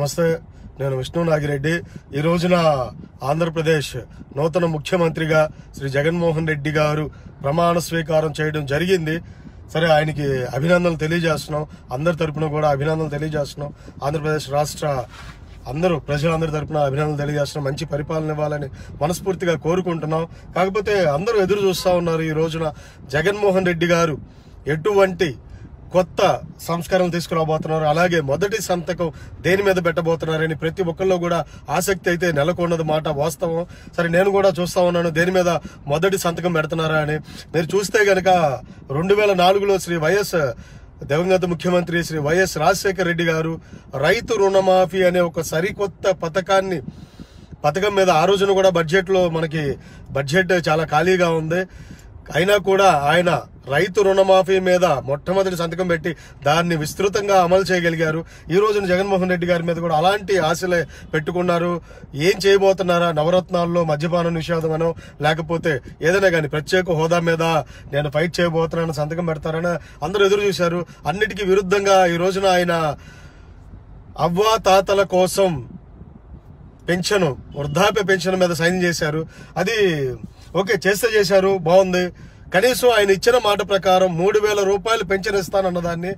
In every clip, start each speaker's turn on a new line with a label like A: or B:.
A: నమస్తే నేను విష్ణు నాగిరెడ్డి ఈ రోజున ఆంధ్రప్రదేశ్ నూతన ముఖ్యమంత్రిగా శ్రీ జగన్మోహన్ రెడ్డి గారు ప్రమాణ స్వీకారం చేయడం జరిగింది సరే ఆయనకి అభినందనలు తెలియజేస్తున్నాం అందరి తరపున కూడా అభినందనలు తెలియజేస్తున్నాం ఆంధ్రప్రదేశ్ రాష్ట్ర అందరూ ప్రజలందరి తరఫున అభినందనలు తెలియజేస్తున్నాం మంచి పరిపాలన ఇవ్వాలని మనస్ఫూర్తిగా కోరుకుంటున్నాం కాకపోతే అందరూ ఎదురు చూస్తూ ఉన్నారు ఈ రోజున జగన్మోహన్ రెడ్డి గారు ఎటువంటి కొత్త సంస్కారం తీసుకురాబోతున్నారు అలాగే మొదటి సంతకం దేని మీద పెట్టబోతున్నారని ప్రతి ఒక్కరిలో కూడా ఆసక్తి అయితే నెలకొన్నది మాట వాస్తవం సరే నేను కూడా చూస్తా ఉన్నాను దేని మీద మొదటి సంతకం పెడుతున్నారా అని మీరు చూస్తే గనక రెండు వేల నాలుగులో శ్రీ వైఎస్ దివంగత ముఖ్యమంత్రి శ్రీ వైఎస్ రాజశేఖర రెడ్డి గారు రైతు రుణమాఫీ అనే ఒక సరికొత్త పథకాన్ని పథకం మీద ఆ రోజున కూడా బడ్జెట్లో మనకి బడ్జెట్ చాలా ఖాళీగా ఉంది అయినా కూడా ఆయన రైతు రుణమాఫీ మీద మొట్టమొదటి సంతకం పెట్టి దాన్ని విస్తృతంగా అమలు చేయగలిగారు ఈ రోజున జగన్మోహన్ రెడ్డి గారి మీద కూడా అలాంటి ఆశలే పెట్టుకున్నారు ఏం చేయబోతున్నారా నవరత్నాల్లో మద్యపాన నిషేధమనో లేకపోతే ఏదైనా కానీ ప్రత్యేక హోదా మీద నేను ఫైట్ చేయబోతున్నాను సంతకం పెడతారని అందరూ ఎదురు చూశారు అన్నిటికీ విరుద్ధంగా ఈ రోజున ఆయన అవ్వా తాతల కోసం పెన్షన్ వృద్ధాప్య పెన్షన్ మీద సైన్ చేశారు అది ఓకే చేస్తే చేశారు బాగుంది కనీసం ఆయన ఇచ్చిన మాట ప్రకారం మూడు వేల రూపాయలు పెన్షన్ ఇస్తానన్నదాన్ని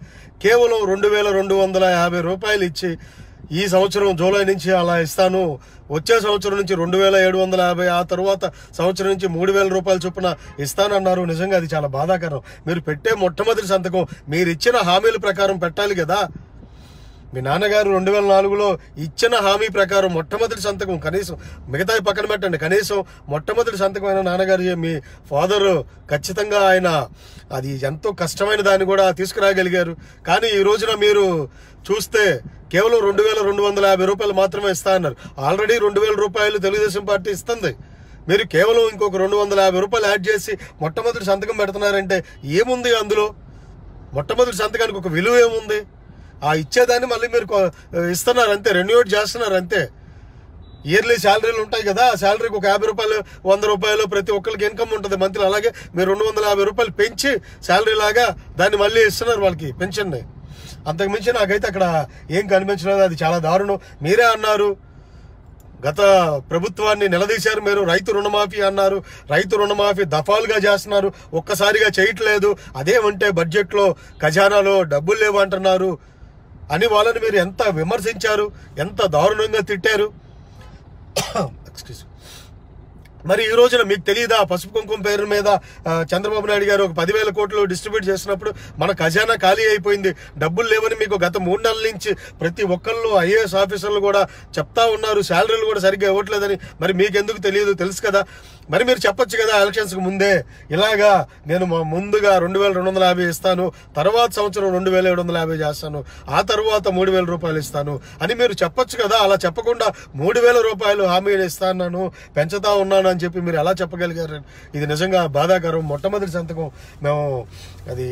A: కేవలం రెండు వేల రెండు వందల యాభై రూపాయలు ఇచ్చి ఈ సంవత్సరం జూలై నుంచి అలా ఇస్తాను వచ్చే సంవత్సరం నుంచి రెండు వేల ఏడు వందల యాభై ఆ తర్వాత సంవత్సరం నుంచి మూడు వేల రూపాయల చొప్పున ఇస్తానన్నారు నిజంగా అది చాలా బాధాకరం మీరు పెట్టే మొట్టమొదటి సంతకం మీరు ఇచ్చిన హామీల ప్రకారం పెట్టాలి కదా మీ నాన్నగారు రెండు వేల నాలుగులో ఇచ్చిన హామీ ప్రకారం మొట్టమొదటి సంతకం కనీసం మిగతా పక్కన పెట్టండి కనీసం మొట్టమొదటి సంతకం అయిన నాన్నగారు మీ ఫాదరు ఖచ్చితంగా ఆయన అది ఎంతో కష్టమైన దాన్ని కూడా తీసుకురాగలిగారు కానీ ఈ రోజున మీరు చూస్తే కేవలం రెండు వేల రెండు వందల యాభై రూపాయలు మాత్రమే ఇస్తా అన్నారు ఆల్రెడీ రెండు వేల రూపాయలు తెలుగుదేశం పార్టీ ఇస్తుంది మీరు కేవలం ఇంకొక రెండు వందల యాభై రూపాయలు యాడ్ చేసి మొట్టమొదటి సంతకం పెడుతున్నారంటే ఏముంది అందులో మొట్టమొదటి సంతకానికి ఒక విలువ ఏముంది ఆ ఇచ్చేదాన్ని మళ్ళీ మీరు ఇస్తున్నారు అంతే రెన్యూట్ చేస్తున్నారు అంతే ఇయర్లీ శాలరీలు ఉంటాయి కదా ఆ శాలరీకి ఒక యాభై రూపాయలు వంద రూపాయలు ప్రతి ఒక్కరికి ఇన్కమ్ ఉంటుంది మంత్లీ అలాగే మీరు రెండు వందల యాభై రూపాయలు పెంచి శాలరీ లాగా దాన్ని మళ్ళీ ఇస్తున్నారు వాళ్ళకి పెన్షన్ని అంతకుమించి నాకైతే అక్కడ ఏం కనిపించలేదు అది చాలా దారుణం మీరే అన్నారు గత ప్రభుత్వాన్ని నిలదీశారు మీరు రైతు రుణమాఫీ అన్నారు రైతు రుణమాఫీ దఫాలుగా చేస్తున్నారు ఒక్కసారిగా చేయట్లేదు అదేమంటే బడ్జెట్లో ఖజానాలో డబ్బులు లేవు అంటున్నారు అని వాళ్ళని మీరు ఎంత విమర్శించారు ఎంత దారుణంగా తిట్టారు ఎక్స్క్యూజ్ మరి ఈ రోజున మీకు తెలియదా పసుపు కుంకుమ పేరు మీద చంద్రబాబు నాయుడు గారు ఒక పదివేల కోట్లు డిస్ట్రిబ్యూట్ చేసినప్పుడు మన ఖజానా ఖాళీ అయిపోయింది డబ్బులు లేవని మీకు గత మూడు నెలల నుంచి ప్రతి ఒక్కళ్ళు ఐఏఎస్ ఆఫీసర్లు కూడా చెప్తా ఉన్నారు శాలరీలు కూడా సరిగ్గా ఇవ్వట్లేదని మరి మీకు ఎందుకు తెలియదు తెలుసు కదా మరి మీరు చెప్పొచ్చు కదా ఎలక్షన్స్కి ముందే ఇలాగా నేను ముందుగా రెండు వేల రెండు వందల యాభై ఇస్తాను తర్వాత సంవత్సరం రెండు వేల ఏడు వందల యాభై చేస్తాను ఆ తర్వాత మూడు వేల రూపాయలు ఇస్తాను అని మీరు చెప్పొచ్చు కదా అలా చెప్పకుండా మూడు వేల రూపాయలు హామీ ఇస్తాను పెంచుతా ఉన్నాను అని చెప్పి మీరు ఎలా చెప్పగలిగారు ఇది నిజంగా బాధాకరం మొట్టమొదటి సంతకం మేము అది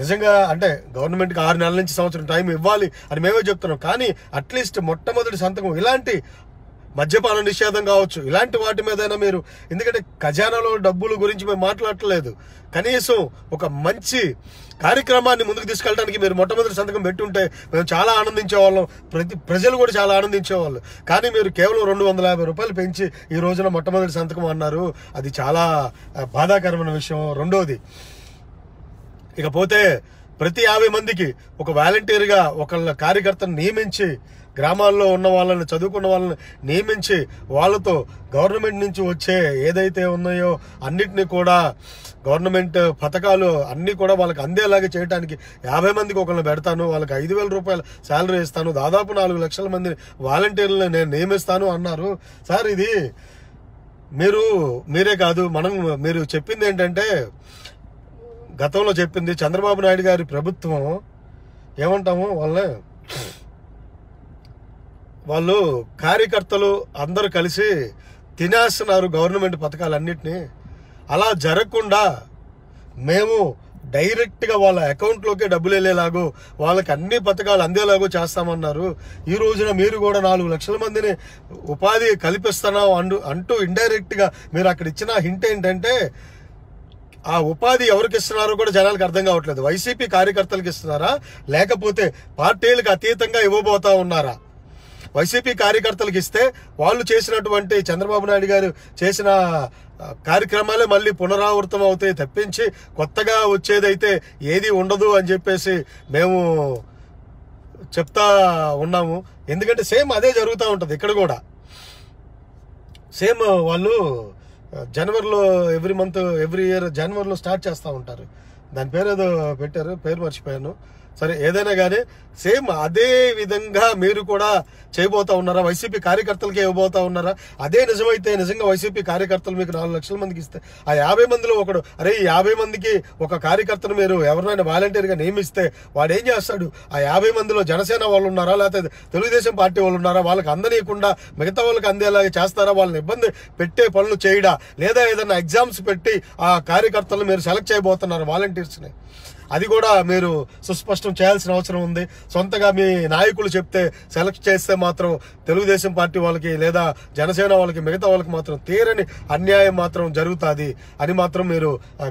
A: నిజంగా అంటే గవర్నమెంట్కి ఆరు నెలల నుంచి సంవత్సరం టైం ఇవ్వాలి అని మేమే చెప్తున్నాం కానీ అట్లీస్ట్ మొట్టమొదటి సంతకం ఇలాంటి మద్యపాన నిషేధం కావచ్చు ఇలాంటి వాటి మీదైనా మీరు ఎందుకంటే ఖజానాలో డబ్బుల గురించి మేము మాట్లాడట్లేదు కనీసం ఒక మంచి కార్యక్రమాన్ని ముందుకు తీసుకెళ్ళడానికి మీరు మొట్టమొదటి సంతకం పెట్టుంటే మేము చాలా ఆనందించేవాళ్ళం ప్రతి ప్రజలు కూడా చాలా ఆనందించేవాళ్ళు కానీ మీరు కేవలం రెండు వందల యాభై రూపాయలు పెంచి ఈ రోజున మొట్టమొదటి సంతకం అన్నారు అది చాలా బాధాకరమైన విషయం రెండోది ఇకపోతే ప్రతి యాభై మందికి ఒక వాలంటీర్గా ఒకళ్ళ కార్యకర్తను నియమించి గ్రామాల్లో ఉన్న వాళ్ళని చదువుకున్న వాళ్ళని నియమించి వాళ్ళతో గవర్నమెంట్ నుంచి వచ్చే ఏదైతే ఉన్నాయో అన్నిటినీ కూడా గవర్నమెంట్ పథకాలు అన్నీ కూడా వాళ్ళకి అందేలాగా చేయడానికి యాభై మందికి ఒకరిని పెడతాను వాళ్ళకి ఐదు వేల రూపాయల శాలరీ ఇస్తాను దాదాపు నాలుగు లక్షల మంది వాలంటీర్లను నేను నియమిస్తాను అన్నారు సార్ ఇది మీరు మీరే కాదు మనం మీరు చెప్పింది ఏంటంటే గతంలో చెప్పింది చంద్రబాబు నాయుడు గారి ప్రభుత్వం ఏమంటాము వాళ్ళ వాళ్ళు కార్యకర్తలు అందరు కలిసి తినేస్తున్నారు గవర్నమెంట్ పథకాలన్నింటినీ అలా జరగకుండా మేము డైరెక్ట్గా వాళ్ళ అకౌంట్లోకే డబ్బులు వెళ్ళేలాగో వాళ్ళకి అన్ని పథకాలు అందేలాగో చేస్తామన్నారు ఈ రోజున మీరు కూడా నాలుగు లక్షల మందిని ఉపాధి కల్పిస్తున్నాం అంటూ ఇండైరెక్ట్గా మీరు అక్కడ ఇచ్చిన హింట్ ఏంటంటే ఆ ఉపాధి ఎవరికి ఇస్తున్నారో కూడా జనాలకు అర్థం కావట్లేదు వైసీపీ కార్యకర్తలకు ఇస్తున్నారా లేకపోతే పార్టీలకు అతీతంగా ఇవ్వబోతా ఉన్నారా వైసీపీ కార్యకర్తలకు ఇస్తే వాళ్ళు చేసినటువంటి చంద్రబాబు నాయుడు గారు చేసిన కార్యక్రమాలే మళ్ళీ పునరావృతం అవుతాయి తప్పించి కొత్తగా వచ్చేదైతే ఏది ఉండదు అని చెప్పేసి మేము చెప్తా ఉన్నాము ఎందుకంటే సేమ్ అదే జరుగుతూ ఉంటుంది ఇక్కడ కూడా సేమ్ వాళ్ళు జనవరిలో ఎవ్రీ మంత్ ఎవ్రీ ఇయర్ జనవరిలో స్టార్ట్ చేస్తూ ఉంటారు దాని పేరు ఏదో పెట్టారు పేరు మర్చిపోయాను సరే ఏదైనా కానీ సేమ్ అదే విధంగా మీరు కూడా చేయబోతా ఉన్నారా వైసీపీ కార్యకర్తలకి ఇవ్వబోతా ఉన్నారా అదే నిజమైతే నిజంగా వైసీపీ కార్యకర్తలు మీకు నాలుగు లక్షల మందికి ఇస్తే ఆ యాభై మందిలో ఒకడు అరే ఈ యాభై మందికి ఒక కార్యకర్తను మీరు ఎవరినైనా వాలంటీర్గా నియమిస్తే వాడు ఏం చేస్తాడు ఆ యాభై మందిలో జనసేన వాళ్ళు ఉన్నారా లేకపోతే తెలుగుదేశం పార్టీ వాళ్ళు ఉన్నారా వాళ్ళకి అందనీయకుండా మిగతా వాళ్ళకి అందేలాగా చేస్తారా వాళ్ళని ఇబ్బంది పెట్టే పనులు చేయడా లేదా ఏదైనా ఎగ్జామ్స్ పెట్టి ఆ కార్యకర్తలను మీరు సెలెక్ట్ చేయబోతున్నారు వాలంటీర్స్ని అది కూడా మీరు సుస్పష్టం చేయాల్సిన అవసరం ఉంది సొంతగా మీ నాయకులు చెప్తే సెలెక్ట్ చేస్తే మాత్రం తెలుగుదేశం పార్టీ వాళ్ళకి లేదా జనసేన వాళ్ళకి మిగతా వాళ్ళకి మాత్రం తీరని అన్యాయం మాత్రం జరుగుతుంది అని మాత్రం మీరు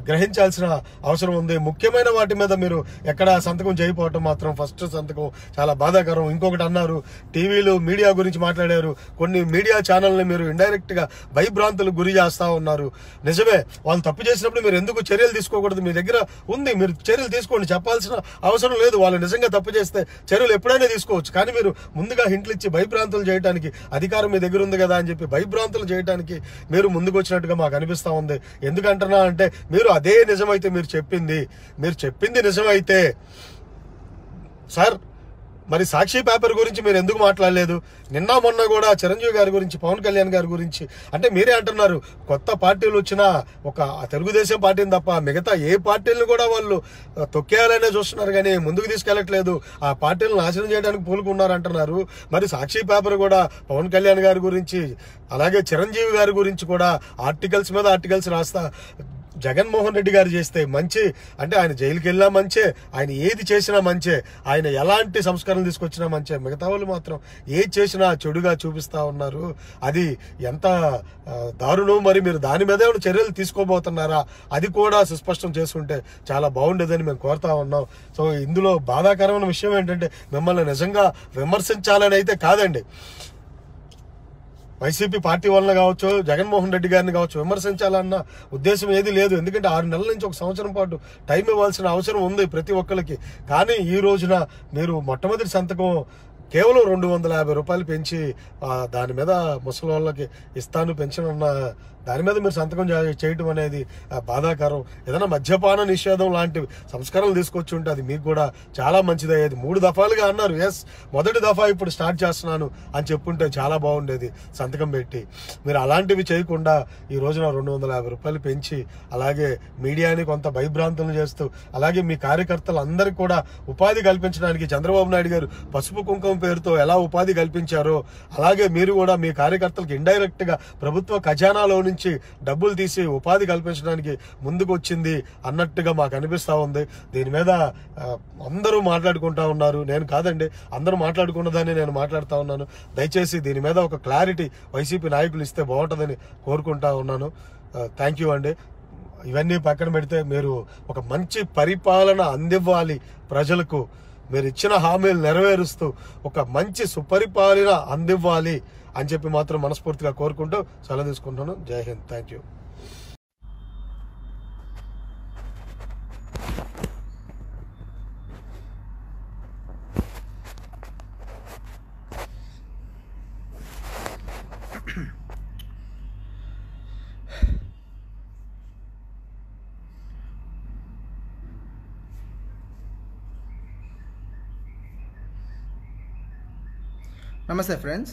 A: గ్రహించాల్సిన అవసరం ఉంది ముఖ్యమైన వాటి మీద మీరు ఎక్కడ సంతకం చేయకపోవటం మాత్రం ఫస్ట్ సంతకం చాలా బాధాకరం ఇంకొకటి అన్నారు టీవీలు మీడియా గురించి మాట్లాడారు కొన్ని మీడియా ఛానల్ని మీరు ఇండైరెక్ట్గా భయభ్రాంతులకు గురి చేస్తూ ఉన్నారు నిజమే వాళ్ళు తప్పు చేసినప్పుడు మీరు ఎందుకు చర్యలు తీసుకోకూడదు మీ దగ్గర ఉంది మీరు చర్యలు చర్యలు తీసుకోండి చెప్పాల్సిన అవసరం లేదు వాళ్ళు నిజంగా తప్పు చేస్తే చర్యలు ఎప్పుడైనా తీసుకోవచ్చు కానీ మీరు ముందుగా హింట్లు ఇచ్చి భయభ్రాంతులు చేయడానికి అధికారం మీ దగ్గర ఉంది కదా అని చెప్పి భయభ్రాంతులు చేయడానికి మీరు ముందుకు వచ్చినట్టుగా మాకు అనిపిస్తూ ఉంది ఎందుకంటున్నా అంటే మీరు అదే నిజమైతే మీరు చెప్పింది మీరు చెప్పింది నిజమైతే సార్ మరి సాక్షి పేపర్ గురించి మీరు ఎందుకు మాట్లాడలేదు నిన్న మొన్న కూడా చిరంజీవి గారి గురించి పవన్ కళ్యాణ్ గారి గురించి అంటే మీరే అంటున్నారు కొత్త పార్టీలు వచ్చినా ఒక తెలుగుదేశం పార్టీని తప్ప మిగతా ఏ పార్టీలను కూడా వాళ్ళు తొక్కేయాలనే చూస్తున్నారు కానీ ముందుకు తీసుకెళ్లట్లేదు ఆ పార్టీలను నాశనం చేయడానికి పూలుకున్నారు అంటున్నారు మరి సాక్షి పేపర్ కూడా పవన్ కళ్యాణ్ గారి గురించి అలాగే చిరంజీవి గారి గురించి కూడా ఆర్టికల్స్ మీద ఆర్టికల్స్ రాస్తా జగన్మోహన్ రెడ్డి గారు చేస్తే మంచి అంటే ఆయన జైలుకి వెళ్ళినా మంచే ఆయన ఏది చేసినా మంచే ఆయన ఎలాంటి సంస్కరణలు తీసుకొచ్చినా మంచే మిగతా వాళ్ళు మాత్రం ఏది చేసినా చెడుగా చూపిస్తూ ఉన్నారు అది ఎంత దారుణం మరి మీరు దాని మీద ఏమైనా చర్యలు తీసుకోబోతున్నారా అది కూడా సుస్పష్టం చేసుకుంటే చాలా బాగుండేదని మేము కోరుతా ఉన్నాం సో ఇందులో బాధాకరమైన విషయం ఏంటంటే మిమ్మల్ని నిజంగా విమర్శించాలని అయితే కాదండి వైసీపీ పార్టీ వలన కావచ్చు జగన్మోహన్ రెడ్డి గారిని కావచ్చు విమర్శించాలన్న ఉద్దేశం ఏది లేదు ఎందుకంటే ఆరు నెలల నుంచి ఒక సంవత్సరం పాటు టైం ఇవ్వాల్సిన అవసరం ఉంది ప్రతి ఒక్కరికి కానీ ఈ రోజున మీరు మొట్టమొదటి సంతకం కేవలం రెండు వందల యాభై రూపాయలు పెంచి దాని మీద ముసలి వాళ్ళకి ఇస్తాను పెన్షన్ అన్న దాని మీద మీరు సంతకం చేయటం అనేది బాధాకరం ఏదైనా మద్యపాన నిషేధం లాంటి సంస్కరణలు తీసుకొచ్చి ఉంటే అది మీకు కూడా చాలా మంచిది అయ్యేది మూడు దఫాలుగా అన్నారు ఎస్ మొదటి దఫా ఇప్పుడు స్టార్ట్ చేస్తున్నాను అని చెప్పుంటే చాలా బాగుండేది సంతకం పెట్టి మీరు అలాంటివి చేయకుండా ఈ రోజున రెండు వందల యాభై రూపాయలు పెంచి అలాగే మీడియాని కొంత భయభ్రాంతులు చేస్తూ అలాగే మీ కార్యకర్తలందరికీ కూడా ఉపాధి కల్పించడానికి చంద్రబాబు నాయుడు గారు పసుపు కుంకుమ పేరుతో ఎలా ఉపాధి కల్పించారో అలాగే మీరు కూడా మీ కార్యకర్తలకు ఇండైరెక్ట్గా ప్రభుత్వ ఖజానాలోని నుంచి డబ్బులు తీసి ఉపాధి కల్పించడానికి ముందుకు వచ్చింది అన్నట్టుగా మాకు అనిపిస్తూ ఉంది దీని మీద అందరూ మాట్లాడుకుంటా ఉన్నారు నేను కాదండి అందరూ మాట్లాడుకున్నదాన్ని నేను మాట్లాడుతూ ఉన్నాను దయచేసి దీని మీద ఒక క్లారిటీ వైసీపీ నాయకులు ఇస్తే బాగుంటుందని కోరుకుంటా ఉన్నాను థ్యాంక్ యూ అండి ఇవన్నీ పక్కన పెడితే మీరు ఒక మంచి పరిపాలన అందివ్వాలి ప్రజలకు మీరు ఇచ్చిన హామీలు నెరవేరుస్తూ ఒక మంచి సుపరిపాలన అందివ్వాలి అని చెప్పి మాత్రం మనస్ఫూర్తిగా కోరుకుంటూ సెలవు తీసుకుంటాను జై హింద్ థ్యాంక్ యూ
B: నమస్తే ఫ్రెండ్స్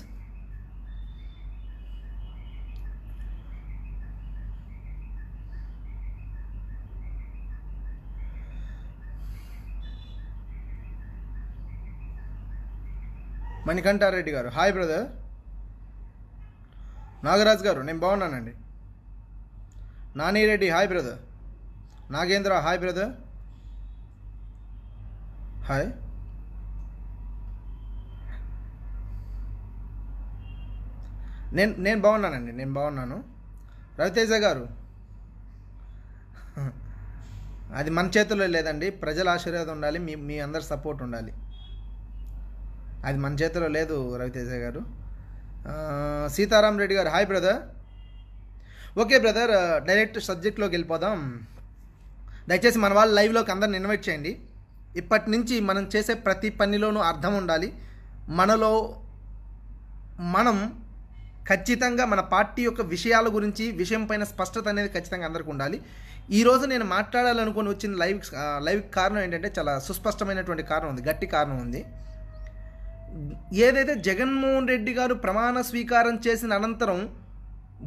B: మణికంఠారెడ్డి గారు హాయ్ బ్రదర్ నాగరాజ్ గారు నేను బాగున్నానండి Nani Reddy hi brother Nagendra hi brother hi నేను నేను బాగున్నానండి నేను బాగున్నాను రవితేజ గారు అది మన చేతుల్లో లేదండి ప్రజల ఆశీర్వాదం ఉండాలి మీ మీ అందరి సపోర్ట్ ఉండాలి అది మన చేతిలో లేదు రవితేజ గారు సీతారాం రెడ్డి గారు hi brother okay brother direct సబ్జెక్ట్లోకి వెళ్ళిపోదాం దయచేసి మన వాళ్ళు లైవ్లోకి అందరిని ఇన్వైట్ చేయండి ఇప్పటి నుంచి మనం చేసే ప్రతి పనిలోనూ అర్థం ఉండాలి మనలో మనం ఖచ్చితంగా మన పార్టీ యొక్క విషయాల గురించి విషయం పైన స్పష్టత అనేది ఖచ్చితంగా అందరికీ ఉండాలి ఈరోజు నేను మాట్లాడాలనుకుని వచ్చిన లైవ్ లైవ్ కారణం ఏంటంటే చాలా సుస్పష్టమైనటువంటి కారణం ఉంది గట్టి కారణం ఉంది ఏదైతే జగన్మోహన్ రెడ్డి గారు ప్రమాణ స్వీకారం చేసిన అనంతరం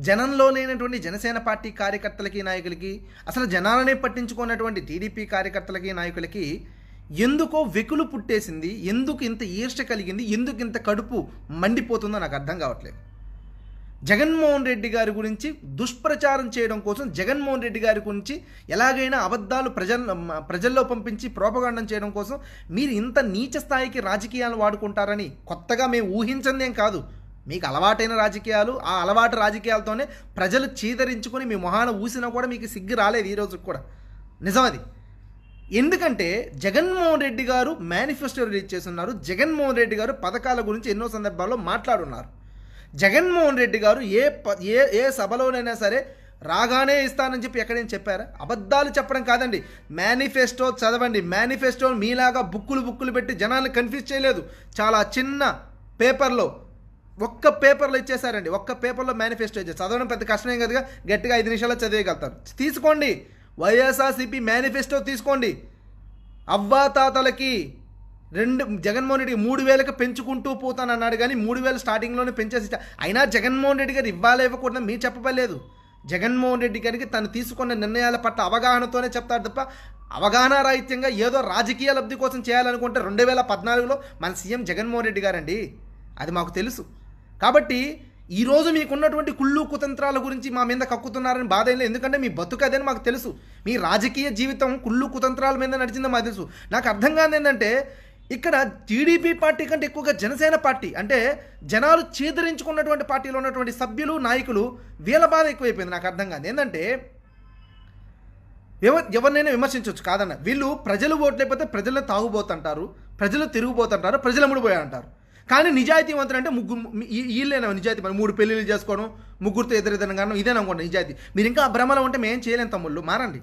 B: జనంలో లేనటువంటి జనసేన పార్టీ కార్యకర్తలకి నాయకులకి అసలు జనాలనే పట్టించుకున్నటువంటి టీడీపీ కార్యకర్తలకి నాయకులకి ఎందుకో వెకులు పుట్టేసింది ఎందుకు ఇంత ఈర్ష కలిగింది ఎందుకు ఇంత కడుపు మండిపోతుందో నాకు అర్థం కావట్లేదు జగన్మోహన్ రెడ్డి గారి గురించి దుష్ప్రచారం చేయడం కోసం జగన్మోహన్ రెడ్డి గారి గురించి ఎలాగైనా అబద్ధాలు ప్రజల ప్రజల్లో పంపించి ప్రోపగాండం చేయడం కోసం మీరు ఇంత నీచ స్థాయికి రాజకీయాలు వాడుకుంటారని కొత్తగా మేము ఊహించిందేం కాదు మీకు అలవాటైన రాజకీయాలు ఆ అలవాటు రాజకీయాలతోనే ప్రజలు చీదరించుకొని మీ మొహాన ఊసినా కూడా మీకు సిగ్గు రాలేదు ఈరోజు కూడా నిజమది ఎందుకంటే జగన్మోహన్ రెడ్డి గారు మేనిఫెస్టో రిలీజ్ చేస్తున్నారు జగన్మోహన్ రెడ్డి గారు పథకాల గురించి ఎన్నో సందర్భాల్లో మాట్లాడున్నారు జగన్మోహన్ రెడ్డి గారు ఏ ఏ ఏ సభలోనైనా సరే రాగానే ఇస్తానని చెప్పి ఎక్కడైనా చెప్పారా అబద్ధాలు చెప్పడం కాదండి మేనిఫెస్టో చదవండి మేనిఫెస్టో మీలాగా బుక్కులు బుక్కులు పెట్టి జనాన్ని కన్ఫ్యూజ్ చేయలేదు చాలా చిన్న పేపర్లో ఒక్క పేపర్లో ఇచ్చేసారండి ఒక్క పేపర్లో మేనిఫెస్టో ఇచ్చారు చదవడం పెద్ద కష్టమే కదా గట్టిగా ఐదు నిమిషాల్లో చదివేయగలుగుతారు తీసుకోండి వైఎస్ఆర్సీపీ మేనిఫెస్టో తీసుకోండి అవ్వాతాతలకి రెండు జగన్మోహన్ రెడ్డి మూడు వేలకు పెంచుకుంటూ పోతాను అన్నాడు కానీ మూడు వేలు స్టార్టింగ్లోనే పెంచేసి అయినా జగన్మోహన్ రెడ్డి గారు ఇవ్వాలి ఇవ్వకూడదని మీరు చెప్పలేదు జగన్మోహన్ రెడ్డి గారికి తను తీసుకున్న నిర్ణయాల పట్ల అవగాహనతోనే చెప్తాడు తప్ప అవగాహన రాహిత్యంగా ఏదో రాజకీయ లబ్ధి కోసం చేయాలనుకుంటే రెండు వేల పద్నాలుగులో మన సీఎం జగన్మోహన్ రెడ్డి గారండి అది మాకు తెలుసు కాబట్టి ఈరోజు మీకున్నటువంటి కుళ్ళు కుతంత్రాల గురించి మా మీద కక్కుతున్నారని బాధ అయింది ఎందుకంటే మీ బతుకు అదే మాకు తెలుసు మీ రాజకీయ జీవితం కుళ్ళు కుతంత్రాల మీద నడిచిందో మాకు తెలుసు నాకు అర్థం కాదు ఏంటంటే ఇక్కడ టీడీపీ పార్టీ కంటే ఎక్కువగా జనసేన పార్టీ అంటే జనాలు చేదరించుకున్నటువంటి పార్టీలో ఉన్నటువంటి సభ్యులు నాయకులు వీళ్ళ బాధ ఎక్కువైపోయింది నాకు అర్థం కాదు ఏంటంటే ఎవ ఎవరినైనా విమర్శించవచ్చు కాదన్న వీళ్ళు ప్రజలు ఓట్లేకపోతే ప్రజలను తాగుబోతుంటారు ప్రజలు తిరుగుబోతుంటారు ప్రజలు ముడిపోయా అంటారు కానీ నిజాయితీవంతులు అంటే ముగ్గురు వీళ్ళేనా నిజాయితీ మనం మూడు పెళ్ళిళ్ళు చేసుకోవడం ముగ్గురితో కానీ ఇదే అనుకోండి నిజాయితీ మీరు ఇంకా భ్రమలో ఉంటే మేము చేయలేము తమ్ముళ్ళు మారండి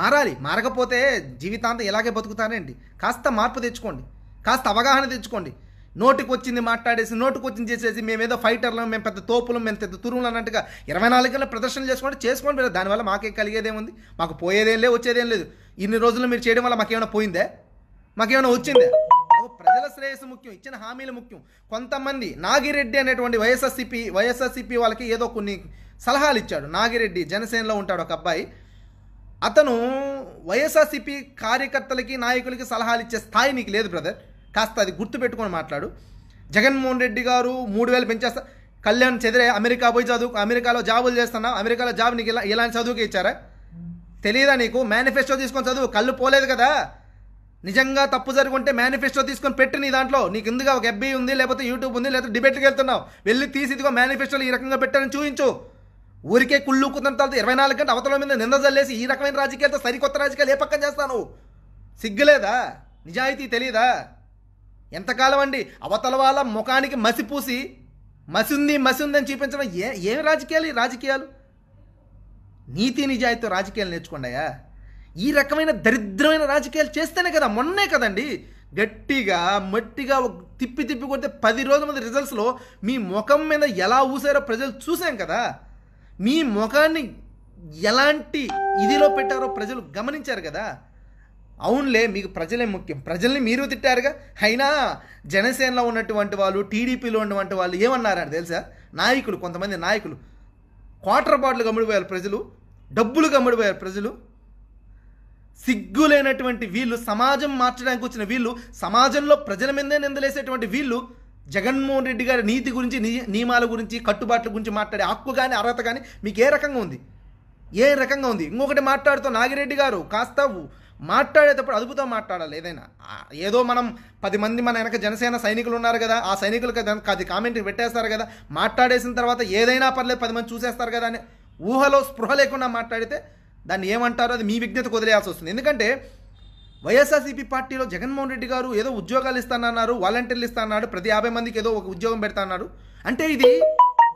B: మారాలి మారకపోతే జీవితాంతం ఇలాగే బతుకుతానండి కాస్త మార్పు తెచ్చుకోండి కాస్త అవగాహన తెచ్చుకోండి నోటికి వచ్చింది మాట్లాడేసి నోటికి వచ్చింది చేసేసి మేమేదో ఫైటర్లు మేము పెద్ద తోపులు మేము పెద్ద తురుములు అన్నట్టుగా ఇరవై నాలుగు గంటల ప్రదర్శన చేసుకోండి చేసుకోండి దానివల్ల మాకే కలిగేదేముంది మాకు పోయేదేం లేదు వచ్చేదేం లేదు ఇన్ని రోజులు మీరు చేయడం వల్ల మాకేమైనా పోయిందే మాకేమైనా వచ్చిందే ప్రజల శ్రేయస్సు ముఖ్యం ఇచ్చిన హామీలు ముఖ్యం కొంతమంది నాగిరెడ్డి అనేటువంటి వైఎస్ఆర్సిపి వైఎస్ఆర్సిపి వాళ్ళకి ఏదో కొన్ని సలహాలు ఇచ్చాడు నాగిరెడ్డి జనసేనలో ఉంటాడు ఒక అబ్బాయి అతను వైఎస్ఆర్సిపి కార్యకర్తలకి నాయకులకి సలహాలు ఇచ్చే స్థాయి నీకు లేదు బ్రదర్ కాస్త అది గుర్తుపెట్టుకొని మాట్లాడు జగన్మోహన్ రెడ్డి గారు మూడు వేలు పెంచేస్తా కళ్యాణ్ చెదిరే అమెరికా పోయి చదువు అమెరికాలో జాబులు చేస్తున్నా అమెరికాలో జాబ్ నీకు ఇలా ఇలాంటి చదువుకి ఇచ్చారా తెలియదా నీకు మేనిఫెస్టో తీసుకొని చదువు కళ్ళు పోలేదు కదా నిజంగా తప్పు జరుగుంటే మేనిఫెస్టో తీసుకొని పెట్టి నీ దాంట్లో నీకు ఇందుగా ఒక ఎబ్బీ ఉంది లేకపోతే యూట్యూబ్ ఉంది లేకపోతే డిబేట్కి వెళ్తున్నావు వెళ్ళి తీసి ఇదిగో మేనిఫెస్టోలు ఈ రకంగా పెట్టాలని చూపించు ఊరికే కుళ్ళు కుదంత ఇరవై నాలుగు గంటల అవతల మీద నింద జల్లేసి ఈ రకమైన రాజకీయాలతో సరికొత్త రాజకీయాలు ఏ పక్కన చేస్తాను సిగ్గులేదా నిజాయితీ తెలియదా ఎంతకాలం అండి అవతల వాళ్ళ ముఖానికి మసిపూసి మసింది అని చూపించడం ఏ ఏ రాజకీయాలు ఈ రాజకీయాలు నీతి నిజాయితీ రాజకీయాలు నేర్చుకున్నాయా ఈ రకమైన దరిద్రమైన రాజకీయాలు చేస్తేనే కదా మొన్నే కదండి గట్టిగా మట్టిగా తిప్పి తిప్పి కొడితే పది రోజుల మంది రిజల్ట్స్లో మీ ముఖం మీద ఎలా ఊసారో ప్రజలు చూసాం కదా మీ ముఖాన్ని ఎలాంటి ఇదిలో పెట్టారో ప్రజలు గమనించారు కదా అవునులే మీకు ప్రజలే ముఖ్యం ప్రజల్ని మీరు తిట్టారుగా అయినా జనసేనలో ఉన్నటువంటి వాళ్ళు టీడీపీలో ఉన్నటువంటి వాళ్ళు ఏమన్నారని తెలుసా నాయకులు కొంతమంది నాయకులు క్వార్టర్ బాటిల్ గమ్ముడిపోయారు ప్రజలు డబ్బులు గమ్ముడిపోయారు ప్రజలు సిగ్గు లేనటువంటి వీళ్ళు సమాజం మార్చడానికి వచ్చిన వీళ్ళు సమాజంలో ప్రజల మీదే నిందలేసేటువంటి వీళ్ళు జగన్మోహన్ రెడ్డి గారి నీతి గురించి నియమాల గురించి కట్టుబాట్ల గురించి మాట్లాడే హక్కు కానీ అర్హత కానీ మీకు ఏ రకంగా ఉంది ఏ రకంగా ఉంది ఇంకొకటి మాట్లాడుతూ నాగిరెడ్డి గారు కాస్త మాట్లాడేటప్పుడు అదుపుతో మాట్లాడాలి ఏదైనా ఏదో మనం పది మంది మన వెనక జనసేన సైనికులు ఉన్నారు కదా ఆ సైనికులకు అది కామెంట్ పెట్టేస్తారు కదా మాట్లాడేసిన తర్వాత ఏదైనా పర్లేదు పది మంది చూసేస్తారు కదా అని ఊహలో స్పృహ లేకుండా మాట్లాడితే దాన్ని ఏమంటారో అది మీ విజ్ఞత వదిలేయాల్సి వస్తుంది ఎందుకంటే వైఎస్ఆర్సీపీ పార్టీలో జగన్మోహన్ రెడ్డి గారు ఏదో ఉద్యోగాలు ఇస్తానన్నారు వాలంటీర్లు ఇస్తానన్నారు ప్రతి యాభై మందికి ఏదో ఒక ఉద్యోగం పెడతాన్నారు అంటే ఇది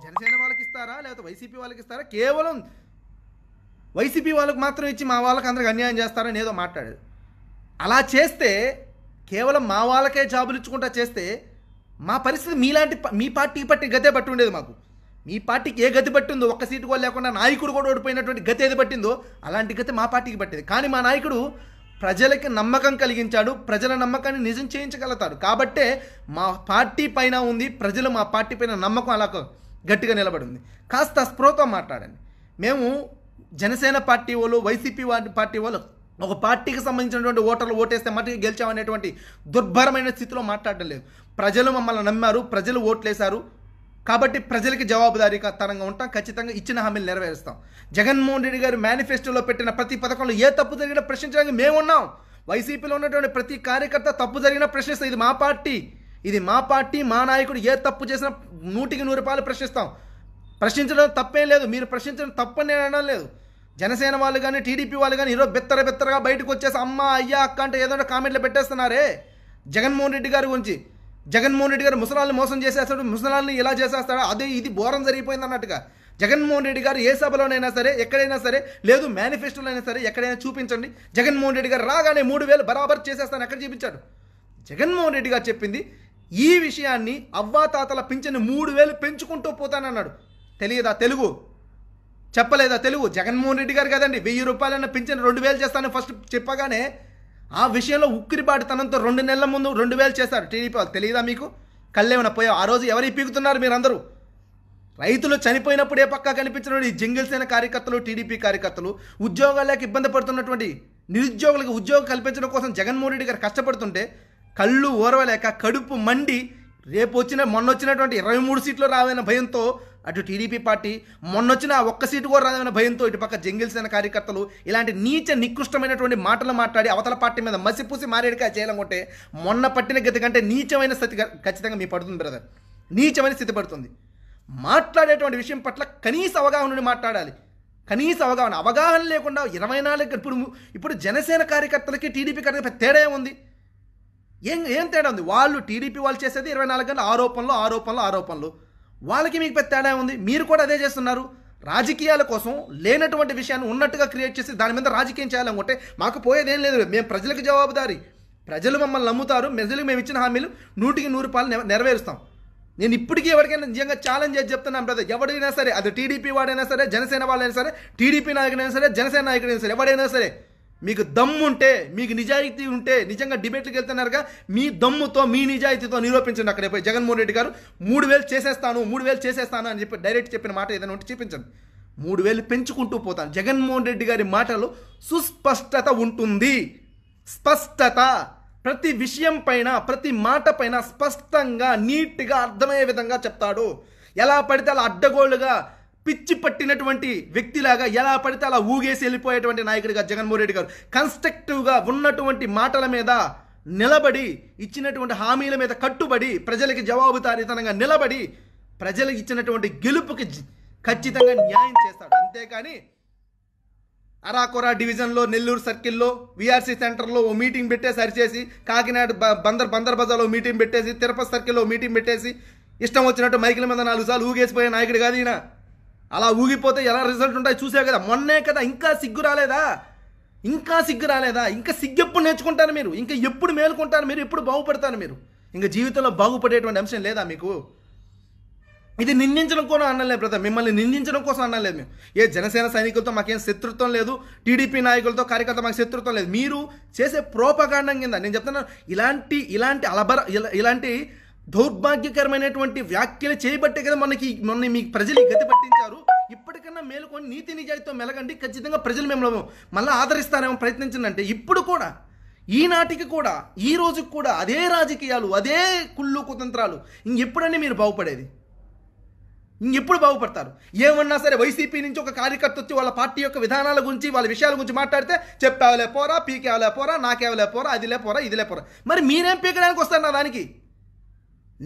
B: జనసేన వాళ్ళకి ఇస్తారా లేకపోతే వైసీపీ వాళ్ళకి ఇస్తారా కేవలం వైసీపీ వాళ్ళకు మాత్రం ఇచ్చి మా వాళ్ళకి అందరికి అన్యాయం చేస్తారని ఏదో మాట్లాడేది అలా చేస్తే కేవలం మా వాళ్ళకే జాబులు ఇచ్చుకుంటా చేస్తే మా పరిస్థితి మీలాంటి మీ పార్టీ పట్టి గతే పట్టి ఉండేది మాకు మీ పార్టీకి ఏ గతి పట్టిందో ఒక్క సీటు కూడా లేకుండా నాయకుడు కూడా ఓడిపోయినటువంటి గతి ఏది పట్టిందో అలాంటి గతి మా పార్టీకి పట్టేది కానీ మా నాయకుడు ప్రజలకి నమ్మకం కలిగించాడు ప్రజల నమ్మకాన్ని నిజం చేయించగలుగుతాడు కాబట్టే మా పార్టీ పైన ఉంది ప్రజలు మా పార్టీ పైన నమ్మకం అలా గట్టిగా నిలబడింది కాస్త స్పృహతో మాట్లాడండి మేము జనసేన పార్టీ వాళ్ళు వైసీపీ పార్టీ వాళ్ళు ఒక పార్టీకి సంబంధించినటువంటి ఓటర్లు ఓటేస్తే మట్టికి గెలిచామనేటువంటి దుర్భరమైన స్థితిలో మాట్లాడటం లేదు ప్రజలు మమ్మల్ని నమ్మారు ప్రజలు ఓట్లేశారు కాబట్టి ప్రజలకి జవాబుదారీతనంగా ఉంటాం ఖచ్చితంగా ఇచ్చిన హామీలు నెరవేరుస్తాం జగన్మోహన్ రెడ్డి గారు మేనిఫెస్టోలో పెట్టిన ప్రతి పథకంలో ఏ తప్పు జరిగినా ప్రశ్నించడానికి మేమున్నాం వైసీపీలో ఉన్నటువంటి ప్రతి కార్యకర్త తప్పు జరిగినా ప్రశ్నిస్తాం ఇది మా పార్టీ ఇది మా పార్టీ మా నాయకుడు ఏ తప్పు చేసినా నూటికి నూరు రూపాయలు ప్రశ్నిస్తాం ప్రశ్నించడం తప్పేం లేదు మీరు ప్రశ్నించడం తప్పని నేను అనడం లేదు జనసేన వాళ్ళు కానీ టీడీపీ వాళ్ళు కానీ ఈరోజు బెత్తర బెత్తరగా బయటకు వచ్చేసి అమ్మ అయ్యా అక్క అంటే ఏదో కామెంట్లు పెట్టేస్తున్నారే జగన్మోహన్ రెడ్డి గారి గురించి జగన్మోహన్ రెడ్డి గారు ముసలాల్ని మోసం చేసేస్తాడు ముసలాల్ని ఇలా చేసేస్తాడు అదే ఇది బోరం జరిగిపోయింది అన్నట్టుగా జగన్మోహన్ రెడ్డి గారు ఏ సభలోనైనా సరే ఎక్కడైనా సరే లేదు మేనిఫెస్టోలో అయినా సరే ఎక్కడైనా చూపించండి జగన్మోహన్ రెడ్డి గారు రాగానే మూడు వేలు బరాబర్ చేసేస్తాను ఎక్కడ చూపించాడు జగన్మోహన్ రెడ్డి గారు చెప్పింది ఈ విషయాన్ని అవ్వాతాతల పింఛను మూడు వేలు పెంచుకుంటూ పోతానన్నాడు తెలియదా తెలుగు చెప్పలేదా తెలుగు జగన్మోహన్ రెడ్డి గారు కదండి వెయ్యి రూపాయలన్న పింఛన్ రెండు వేలు చేస్తానని ఫస్ట్ చెప్పగానే ఆ విషయంలో తనంతో రెండు నెలల ముందు రెండు వేలు చేస్తారు టీడీపీ వాళ్ళు తెలియదా మీకు కళ్ళేమైనా పోయా ఆ రోజు ఎవరి పీకుతున్నారు మీరందరూ రైతులు చనిపోయినప్పుడు ఏ పక్కా కనిపించినటువంటి ఈ సేన కార్యకర్తలు టీడీపీ కార్యకర్తలు ఉద్యోగాలకు ఇబ్బంది పడుతున్నటువంటి నిరుద్యోగులకు ఉద్యోగం కల్పించడం కోసం జగన్మోహన్ రెడ్డి గారు కష్టపడుతుంటే కళ్ళు ఓరవలేక కడుపు మండి రేపు వచ్చిన మొన్న వచ్చినటువంటి ఇరవై మూడు సీట్లు రావైన భయంతో అటు టీడీపీ పార్టీ మొన్నొచ్చిన ఒక్క సీటు కూడా రాదన్న భయంతో ఇటుపక్క జంగిల్సిన కార్యకర్తలు ఇలాంటి నీచ నికృష్టమైనటువంటి మాటలు మాట్లాడి అవతల పార్టీ మీద మసిపూసి మారేడుగా చేయాలనుకుంటే మొన్న పట్టిన గతి కంటే నీచమైన స్థితి ఖచ్చితంగా మీ పడుతుంది బ్రదర్ నీచమైన స్థితి పడుతుంది మాట్లాడేటువంటి విషయం పట్ల కనీస అవగాహన నుండి మాట్లాడాలి కనీస అవగాహన అవగాహన లేకుండా ఇరవై నాలుగు ఇప్పుడు ఇప్పుడు జనసేన కార్యకర్తలకి టీడీపీ కార్యకర్త తేడా ఏముంది ఏం ఏం తేడా ఉంది వాళ్ళు టీడీపీ వాళ్ళు చేసేది ఇరవై నాలుగు గంటల ఆరోపణలు ఆరోపణలు ఆరోపణలు వాళ్ళకి మీకు పెద్ద తేడా ఉంది మీరు కూడా అదే చేస్తున్నారు రాజకీయాల కోసం లేనటువంటి విషయాన్ని ఉన్నట్టుగా క్రియేట్ చేసి దాని మీద రాజకీయం చేయాలనుకుంటే మాకు పోయేది ఏం లేదు మేము ప్రజలకు జవాబుదారి ప్రజలు మమ్మల్ని నమ్ముతారు ప్రజలకు మేము ఇచ్చిన హామీలు నూటికి నూరు పాలు నెరవేరుస్తాం నేను ఇప్పటికీ ఎవరికైనా నిజంగా ఛాలెంజ్ చేసి చెప్తున్నాను బ్రదర్ ఎవడైనా సరే అది టీడీపీ వాడైనా సరే జనసేన వాళ్ళైనా సరే టీడీపీ నాయకుడైనా సరే జనసేన నాయకుడైనా సరే ఎవడైనా సరే మీకు దమ్ము ఉంటే మీకు నిజాయితీ ఉంటే నిజంగా డిబేట్లకు వెళ్తున్నారుగా మీ దమ్ముతో మీ నిజాయితీతో నిరూపించండి అక్కడ పోయి జగన్మోహన్ రెడ్డి గారు మూడు వేలు చేసేస్తాను మూడు వేలు చేసేస్తాను అని చెప్పి డైరెక్ట్ చెప్పిన మాట ఏదైనా ఉంటే చూపించండి మూడు వేలు పెంచుకుంటూ పోతాను జగన్మోహన్ రెడ్డి గారి మాటలు సుస్పష్టత ఉంటుంది స్పష్టత ప్రతి విషయం పైన ప్రతి మాట పైన స్పష్టంగా నీట్గా అర్థమయ్యే విధంగా చెప్తాడు ఎలా పడితే అలా అడ్డగోలుగా పిచ్చి పట్టినటువంటి వ్యక్తిలాగా ఎలా పడితే అలా ఊగేసి వెళ్ళిపోయేటువంటి నాయకుడిగా జగన్మోహన్ రెడ్డి గారు కన్స్ట్రక్టివ్గా ఉన్నటువంటి మాటల మీద నిలబడి ఇచ్చినటువంటి హామీల మీద కట్టుబడి ప్రజలకి జవాబుదారీతనంగా నిలబడి ప్రజలకు ఇచ్చినటువంటి గెలుపుకి ఖచ్చితంగా న్యాయం చేస్తాడు అంతేకాని అరాకొరా డివిజన్లో నెల్లూరు సర్కిల్లో వీఆర్సీ సెంటర్లో ఓ మీటింగ్ పెట్టేసి అరిచేసి కాకినాడ బందర్ బందర్ బజార్లో మీటింగ్ పెట్టేసి తిరుపతి సర్కిల్లో మీటింగ్ పెట్టేసి ఇష్టం వచ్చినట్టు మైకిల మీద నాలుగు సార్లు ఊగేసిపోయే నాయకుడు కాదు ఈయన అలా ఊగిపోతే ఎలా రిజల్ట్ ఉంటాయి చూసే కదా మొన్నే కదా ఇంకా సిగ్గు రాలేదా ఇంకా సిగ్గు రాలేదా ఇంకా సిగ్గు ఎప్పుడు నేర్చుకుంటారు మీరు ఇంకా ఎప్పుడు మేలుకుంటారు మీరు ఎప్పుడు బాగుపడతారు మీరు ఇంకా జీవితంలో బాగుపడేటువంటి అంశం లేదా మీకు ఇది నిందించడం కూడా అనలేదు బ్రదర్ మిమ్మల్ని నిందించడం కోసం అనలేదు మేము ఏ జనసేన సైనికులతో మాకేం శత్రుత్వం లేదు టీడీపీ నాయకులతో కార్యకర్త మాకు శత్రుత్వం లేదు మీరు చేసే ప్రోపగాండం కింద నేను చెప్తున్నాను ఇలాంటి ఇలాంటి అలబర ఇలాంటి దౌర్భాగ్యకరమైనటువంటి వ్యాఖ్యలు చేయబట్టే కదా మనకి మొన్న మీ ప్రజలు గతి పట్టించారు ఇప్పటికన్నా మేలుకొని నీతి నిజాయితీతో మెలగండి ఖచ్చితంగా ప్రజలు మిమ్మల్ని మళ్ళీ ఆదరిస్తారేమో ప్రయత్నించండి ఇప్పుడు కూడా ఈనాటికి కూడా ఈ రోజుకి కూడా అదే రాజకీయాలు అదే కుళ్ళు కుతంత్రాలు ఇంకెప్పుడని మీరు బాగుపడేది ఇంకెప్పుడు బాగుపడతారు ఏమన్నా సరే వైసీపీ నుంచి ఒక కార్యకర్త వచ్చి వాళ్ళ పార్టీ యొక్క విధానాల గురించి వాళ్ళ విషయాల గురించి మాట్లాడితే చెప్పావలే పోరా పీకేవలే పోరా నాకేవలే పోరా అది లేపోరా ఇది లేపోరా మరి మీరేం పీకడానికి వస్తారు నా దానికి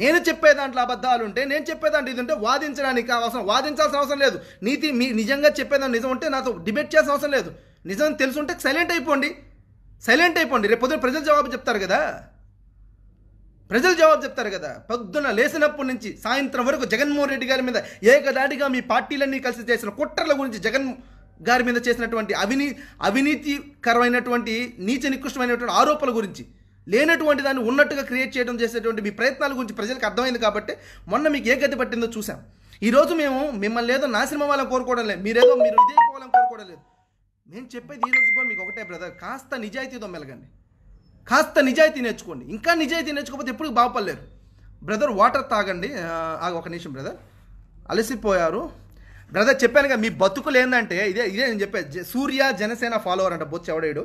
B: నేను చెప్పే దాంట్లో అబద్ధాలు ఉంటే నేను చెప్పే దాంట్లో ఇది ఉంటే వాదించడానికి అవసరం వాదించాల్సిన అవసరం లేదు నీతి మీ నిజంగా చెప్పేదాన్ని నిజం ఉంటే నాతో డిబేట్ చేయాల్సిన అవసరం లేదు నిజం తెలుసుంటే సైలెంట్ అయిపోండి సైలెంట్ అయిపోండి రేపు పొద్దున ప్రజలు జవాబు చెప్తారు కదా ప్రజలు జవాబు చెప్తారు కదా పొద్దున లేచినప్పటి నుంచి సాయంత్రం వరకు జగన్మోహన్ రెడ్డి గారి మీద ఏకదాటిగా మీ పార్టీలన్నీ కలిసి చేసిన కుట్రల గురించి జగన్ గారి మీద చేసినటువంటి అవినీ అవినీతికరమైనటువంటి నీచ నికృష్టమైనటువంటి ఆరోపణల గురించి లేనటువంటి దాన్ని ఉన్నట్టుగా క్రియేట్ చేయడం చేసేటువంటి మీ ప్రయత్నాల గురించి ప్రజలకు అర్థమైంది కాబట్టి మొన్న మీకు ఏ గతి పట్టిందో చూసాం ఈరోజు మేము మిమ్మల్ని ఏదో నాశనం అవ్వాలని కోరుకోవడం లేదు మీరేదో మీరు ఇదే పోవాలని కోరుకోవడం లేదు నేను చెప్పేది ఈరోజు కూడా మీకు ఒకటే బ్రదర్ కాస్త నిజాయితీతో మెలగండి కాస్త నిజాయితీ నేర్చుకోండి ఇంకా నిజాయితీ నేర్చుకోకపోతే ఎప్పుడు బాగుపడలేరు బ్రదర్ వాటర్ తాగండి ఒక నిమిషం బ్రదర్ అలసిపోయారు బ్రదర్ చెప్పాను కదా మీ బతుకులు ఏంటంటే ఇదే ఇదే నేను చెప్పేది సూర్య జనసేన ఫాలోవర్ అంట బొచ్చు ఎవడేడు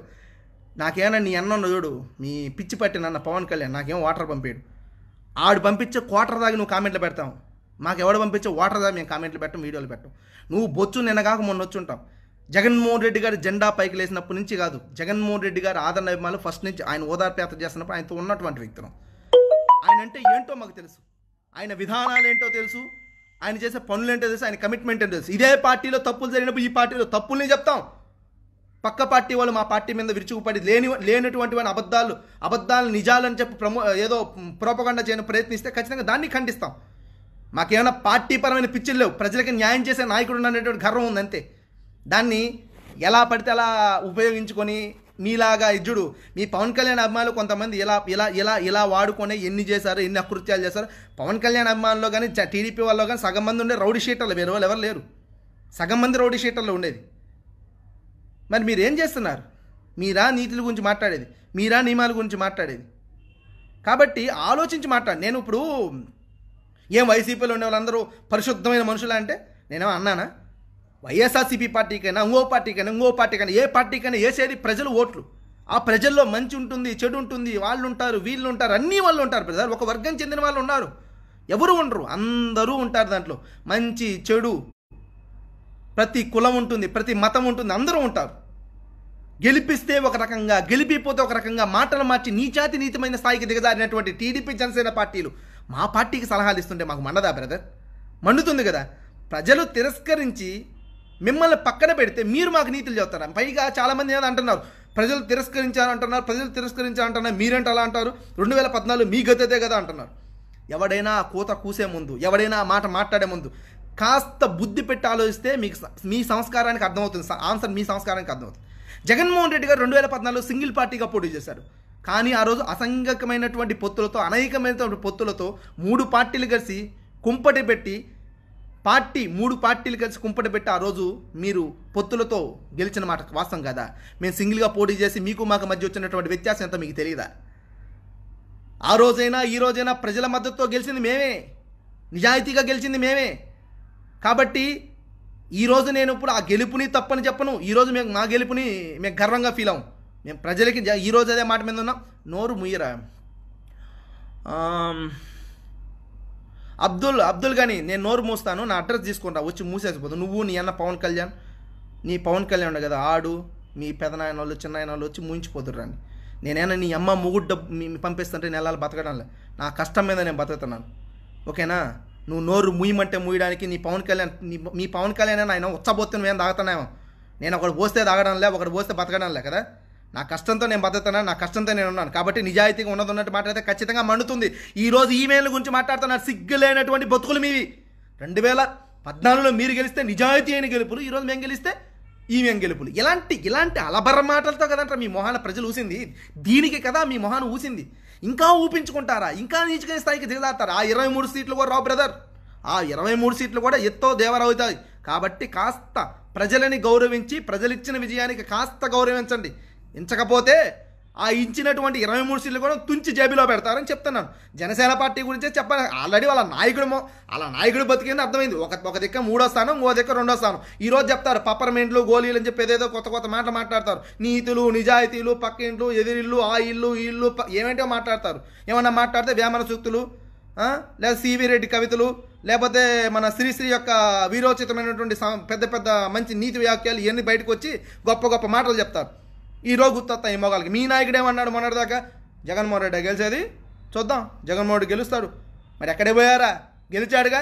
B: నాకేమైనా నీ అన్న చూడు నీ పిచ్చి పట్టిన అన్న పవన్ కళ్యాణ్ నాకేం వాటర్ పంపాడు ఆడు పంపించే క్వార్టర్ దాగి నువ్వు కామెంట్లు పెడతావు మాకు ఎవడు పంపించే వాటర్ దాగి మేము కామెంట్లు పెట్టాం వీడియోలు పెట్టాం నువ్వు బొచ్చు నిన్నగాక మొన్న వచ్చుంటావు జగన్మోహన్ రెడ్డి గారు జెండా పైకి లేసినప్పటి నుంచి కాదు జగన్మోహన్ రెడ్డి గారు ఆదరణ అభిమానులు ఫస్ట్ నుంచి ఆయన ఓదార్పేత చేస్తున్నప్పుడు ఆయనతో ఉన్నటువంటి వ్యక్తులం ఆయన అంటే ఏంటో మాకు తెలుసు ఆయన విధానాలు ఏంటో తెలుసు ఆయన చేసే పనులు ఏంటో తెలుసు ఆయన కమిట్మెంట్ ఏంటో తెలుసు ఇదే పార్టీలో తప్పులు జరిగినప్పుడు ఈ పార్టీలో తప్పుల్ని చెప్తాం పక్క పార్టీ వాళ్ళు మా పార్టీ మీద విరుచుకుపడి లేని లేనటువంటి అబద్ధాలు అబద్ధాలు నిజాలని చెప్పి ప్రమో ఏదో ప్రోపగండ చేయని ప్రయత్నిస్తే ఖచ్చితంగా దాన్ని ఖండిస్తాం మాకేమైనా పార్టీపరమైన పిచ్చులు లేవు ప్రజలకి న్యాయం చేసే నాయకుడు అనేటువంటి గర్వం ఉంది అంతే దాన్ని ఎలా పడితే అలా ఉపయోగించుకొని మీలాగా ఇజ్జుడు మీ పవన్ కళ్యాణ్ అభిమానులు కొంతమంది ఇలా ఇలా ఇలా ఇలా వాడుకొని ఎన్ని చేశారు ఎన్ని అకృత్యాలు చేశారు పవన్ కళ్యాణ్ అభిమానులు కానీ టీడీపీ వాళ్ళు కానీ సగం మంది ఉండే రౌడీ షీటర్లు వేరే వాళ్ళు ఎవరు లేరు సగం మంది రౌడీ షీటర్లు ఉండేది మరి మీరు ఏం చేస్తున్నారు మీరా నీతుల గురించి మాట్లాడేది మీరా నియమాల గురించి మాట్లాడేది కాబట్టి ఆలోచించి మాట్లాడు నేను ఇప్పుడు ఏం వైసీపీలో ఉండే వాళ్ళందరూ పరిశుద్ధమైన మనుషులా అంటే నేనేమో అన్నానా వైఎస్ఆర్సీపీ పార్టీకైనా ఇంకో పార్టీకైనా ఇంకో పార్టీకైనా ఏ పార్టీకైనా వేసేది ప్రజలు ఓట్లు ఆ ప్రజల్లో మంచి ఉంటుంది చెడు ఉంటుంది వాళ్ళు ఉంటారు వీళ్ళు ఉంటారు అన్నీ వాళ్ళు ఉంటారు ప్రజలు ఒక వర్గం చెందిన వాళ్ళు ఉన్నారు ఎవరు ఉండరు అందరూ ఉంటారు దాంట్లో మంచి చెడు ప్రతి కులం ఉంటుంది ప్రతి మతం ఉంటుంది అందరూ ఉంటారు గెలిపిస్తే ఒక రకంగా గెలిపిపోతే ఒక రకంగా మాటలు మార్చి నీచాతి నీతిమైన స్థాయికి దిగజారినటువంటి టీడీపీ జనసేన పార్టీలు మా పార్టీకి సలహాలు ఇస్తుంటే మాకు మండదా బ్రదర్ మండుతుంది కదా ప్రజలు తిరస్కరించి మిమ్మల్ని పక్కన పెడితే మీరు మాకు నీతులు చెప్తారా పైగా చాలామంది ఏదో అంటున్నారు ప్రజలు తిరస్కరించారు అంటున్నారు ప్రజలు తిరస్కరించారు అంటున్నారు మీరంటే అలా అంటారు రెండు వేల పద్నాలుగు మీ గతదే కదా అంటున్నారు ఎవడైనా కూత కూసే ముందు ఎవడైనా మాట మాట్లాడే ముందు కాస్త బుద్ధి పెట్టి ఆలోచిస్తే మీకు మీ సంస్కారానికి అర్థమవుతుంది ఆన్సర్ మీ సంస్కారానికి అర్థమవుతుంది జగన్మోహన్ రెడ్డి గారు రెండు వేల పద్నాలుగులో సింగిల్ పార్టీగా పోటీ చేశారు కానీ ఆ రోజు అసంగకమైనటువంటి పొత్తులతో అనేకమైనటువంటి పొత్తులతో మూడు పార్టీలు కలిసి కుంపటి పెట్టి పార్టీ మూడు పార్టీలు కలిసి కుంపటి పెట్టి ఆ రోజు మీరు పొత్తులతో గెలిచిన మాట వాస్తవం కదా మేము సింగిల్గా పోటీ చేసి మీకు మాకు మధ్య వచ్చినటువంటి వ్యత్యాసం ఎంత మీకు తెలియదా ఆ రోజైనా ఈ రోజైనా ప్రజల మద్దతుతో గెలిచింది మేమే నిజాయితీగా గెలిచింది మేమే కాబట్టి ఈరోజు నేను ఇప్పుడు ఆ గెలుపుని తప్పని చెప్పను ఈరోజు మేము మా గెలుపుని మేము గర్వంగా ఫీల్ అవ్వం మేము ప్రజలకి ఈరోజు అదే మాట మీద ఉన్నాం నోరు ముయ్యరా అబ్దుల్ అబ్దుల్ కానీ నేను నోరు మూస్తాను నా అడ్రస్ తీసుకుంటా వచ్చి మూసేసిపోతావు నువ్వు నీ అన్న పవన్ కళ్యాణ్ నీ పవన్ కళ్యాణ్ కదా ఆడు మీ పెదనాయన వాళ్ళు చిన్నాయన వాళ్ళు వచ్చి మూయించిపోతురు అని నేనైనా నీ అమ్మ మొగుడు డబ్బు పంపిస్తుంటే నెలలు బతకడం లే నా కష్టం మీద నేను బతుకుతున్నాను ఓకేనా నువ్వు నోరు మూయమంటే మూయడానికి నీ పవన్ కళ్యాణ్ మీ పవన్ కళ్యాణ్ అని ఆయన ఉచ్చబోతున్న మేము తాగుతున్నాము నేను ఒకడు పోస్తే తాగడంలే ఒకడు పోస్తే లే కదా నా కష్టంతో నేను బతుకుతున్నా నా కష్టంతో నేను ఉన్నాను కాబట్టి నిజాయితీగా ఉన్నది ఉన్నట్టు మాట్లాడితే ఖచ్చితంగా మండుతుంది ఈరోజు ఈమెయిల్ గురించి మాట్లాడుతున్నారు సిగ్గు లేనటువంటి బతుకులు మీవి రెండు వేల పద్నాలుగులో మీరు గెలిస్తే నిజాయితీ అయిన గెలుపులు ఈరోజు మేము గెలిస్తే ఈమెం గెలుపులు ఇలాంటి ఇలాంటి అలబర మాటలతో కదంటారు మీ మొహాన ప్రజలు ఊసింది దీనికి కదా మీ మొహాన్ని ఊసింది ఇంకా ఊపించుకుంటారా ఇంకా నీచుకునే స్థాయికి దిగదాతారు ఆ ఇరవై మూడు సీట్లు కూడా రావు బ్రదర్ ఆ ఇరవై మూడు సీట్లు కూడా ఎత్తో దేవరవుతాయి కాబట్టి కాస్త ప్రజలని గౌరవించి ప్రజలిచ్చిన విజయానికి కాస్త గౌరవించండి ఎంచకపోతే ఆ ఇచ్చినటువంటి ఇరవై మూడు సీట్లు కూడా తుంచి జేబీలో పెడతారని చెప్తున్నాను జనసేన పార్టీ గురించే చెప్పాలి ఆల్రెడీ వాళ్ళ నాయకుడు వాళ్ళ నాయకుడు బతికింది అర్థమైంది ఒక ఒక దిక్క మూడో స్థానం ఓ దిక్క రెండో స్థానం ఈరోజు చెప్తారు పప్పర్మెంట్లు గోళీలు అని చెప్పి ఏదేదో కొత్త కొత్త మాటలు మాట్లాడతారు నీతులు నిజాయితీలు పక్కింట్లు ఎదిరిల్లు ఆ ఇల్లు ఇల్లు ఏమేంటో మాట్లాడతారు ఏమన్నా మాట్లాడితే వేమన సూక్తులు లేదా సివి రెడ్డి కవితలు లేకపోతే మన శ్రీశ్రీ యొక్క వీరోచితమైనటువంటి పెద్ద పెద్ద మంచి నీతి వ్యాఖ్యలు ఇవన్నీ బయటకు వచ్చి గొప్ప గొప్ప మాటలు చెప్తారు ఈరోజు గుర్తొస్తాయి ఈ మొగాలకి మీ నాయకుడు ఏమన్నాడు మొన్నటిదాకా జగన్మోహన్ రెడ్డి గెలిచేది చూద్దాం జగన్మోహన్ రెడ్డి గెలుస్తాడు మరి ఎక్కడే పోయారా గెలిచాడుగా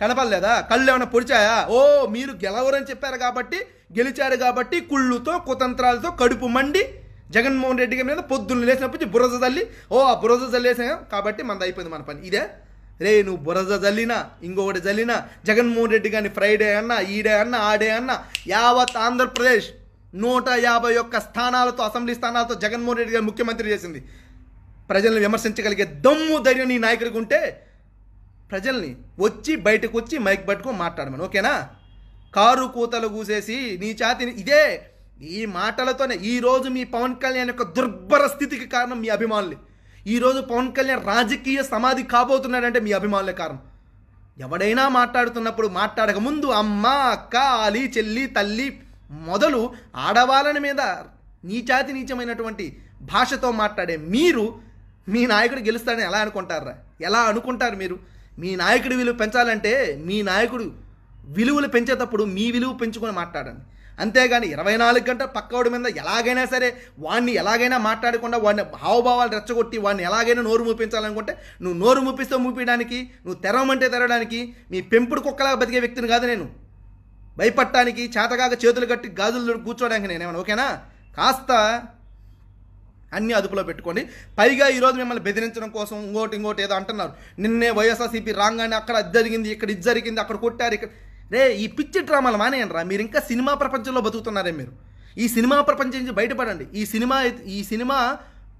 B: కనపడలేదా కళ్ళు ఏమైనా పొడిచాయా ఓ మీరు గెలవరని చెప్పారు కాబట్టి గెలిచారు కాబట్టి కుళ్ళుతో కుతంత్రాలతో కడుపు మండి జగన్మోహన్ రెడ్డి మీద పొద్దున్న లేచినప్పుడు బురద తల్లి ఓ ఆ బురద చల్లేసాం కాబట్టి మనది అయిపోయింది మన పని ఇదే రే నువ్వు బురద జల్లినా ఇంకొకటి జల్లినా జగన్మోహన్ రెడ్డి కానీ ఫ్రైడే అన్నా ఈడే అన్నా ఆడే అన్నా యావత్ ఆంధ్రప్రదేశ్ నూట యాభై ఒక్క స్థానాలతో అసెంబ్లీ స్థానాలతో జగన్మోహన్ రెడ్డి గారు ముఖ్యమంత్రి చేసింది ప్రజల్ని విమర్శించగలిగే దమ్ము ధైర్యం నీ నాయకుడికి ఉంటే ప్రజల్ని వచ్చి బయటకు వచ్చి మైక్ పట్టుకొని మాట్లాడమని ఓకేనా కారు కూతలు కూసేసి నీ చాతిని ఇదే ఈ మాటలతోనే ఈరోజు మీ పవన్ కళ్యాణ్ యొక్క దుర్భర స్థితికి కారణం మీ అభిమానులే ఈరోజు పవన్ కళ్యాణ్ రాజకీయ సమాధి కాబోతున్నాడంటే మీ అభిమానులే కారణం ఎవడైనా మాట్లాడుతున్నప్పుడు మాట్లాడక ముందు అమ్మ అక్క అలి చెల్లి తల్లి మొదలు ఆడవాళ్ళని మీద నీచాతి నీచమైనటువంటి భాషతో మాట్లాడే మీరు మీ నాయకుడు గెలుస్తాడని ఎలా అనుకుంటారా ఎలా అనుకుంటారు మీరు మీ నాయకుడి విలువ పెంచాలంటే మీ నాయకుడు విలువలు పెంచేటప్పుడు మీ విలువ పెంచుకొని మాట్లాడండి అంతేగాని ఇరవై నాలుగు గంటల పక్కవాడి మీద ఎలాగైనా సరే వాడిని ఎలాగైనా మాట్లాడకుండా వాడిని హావభావాలు రెచ్చగొట్టి వాడిని ఎలాగైనా నోరు మూపించాలనుకుంటే నువ్వు నోరు మూపిస్తే మూపించడానికి నువ్వు తెరవమంటే తెరవడానికి మీ పెంపుడు కుక్కలాగా బతికే వ్యక్తిని కాదు నేను భయపడటానికి చేతగాక చేతులు కట్టి గాజులు కూర్చోడానికి నేనేమన్నా ఓకేనా కాస్త అన్ని అదుపులో పెట్టుకోండి పైగా ఈరోజు మిమ్మల్ని బెదిరించడం కోసం ఇంకోటి ఇంకోటి ఏదో అంటున్నారు నిన్నే వైఎస్ఆర్సీపీ రాగానే అక్కడ అది జరిగింది ఇక్కడ ఇది జరిగింది అక్కడ కొట్టారు ఇక్కడ రే ఈ పిచ్చి డ్రామాలు మానేయండి మీరు ఇంకా సినిమా ప్రపంచంలో బతుకుతున్నారే మీరు ఈ సినిమా ప్రపంచం నుంచి బయటపడండి ఈ సినిమా ఈ సినిమా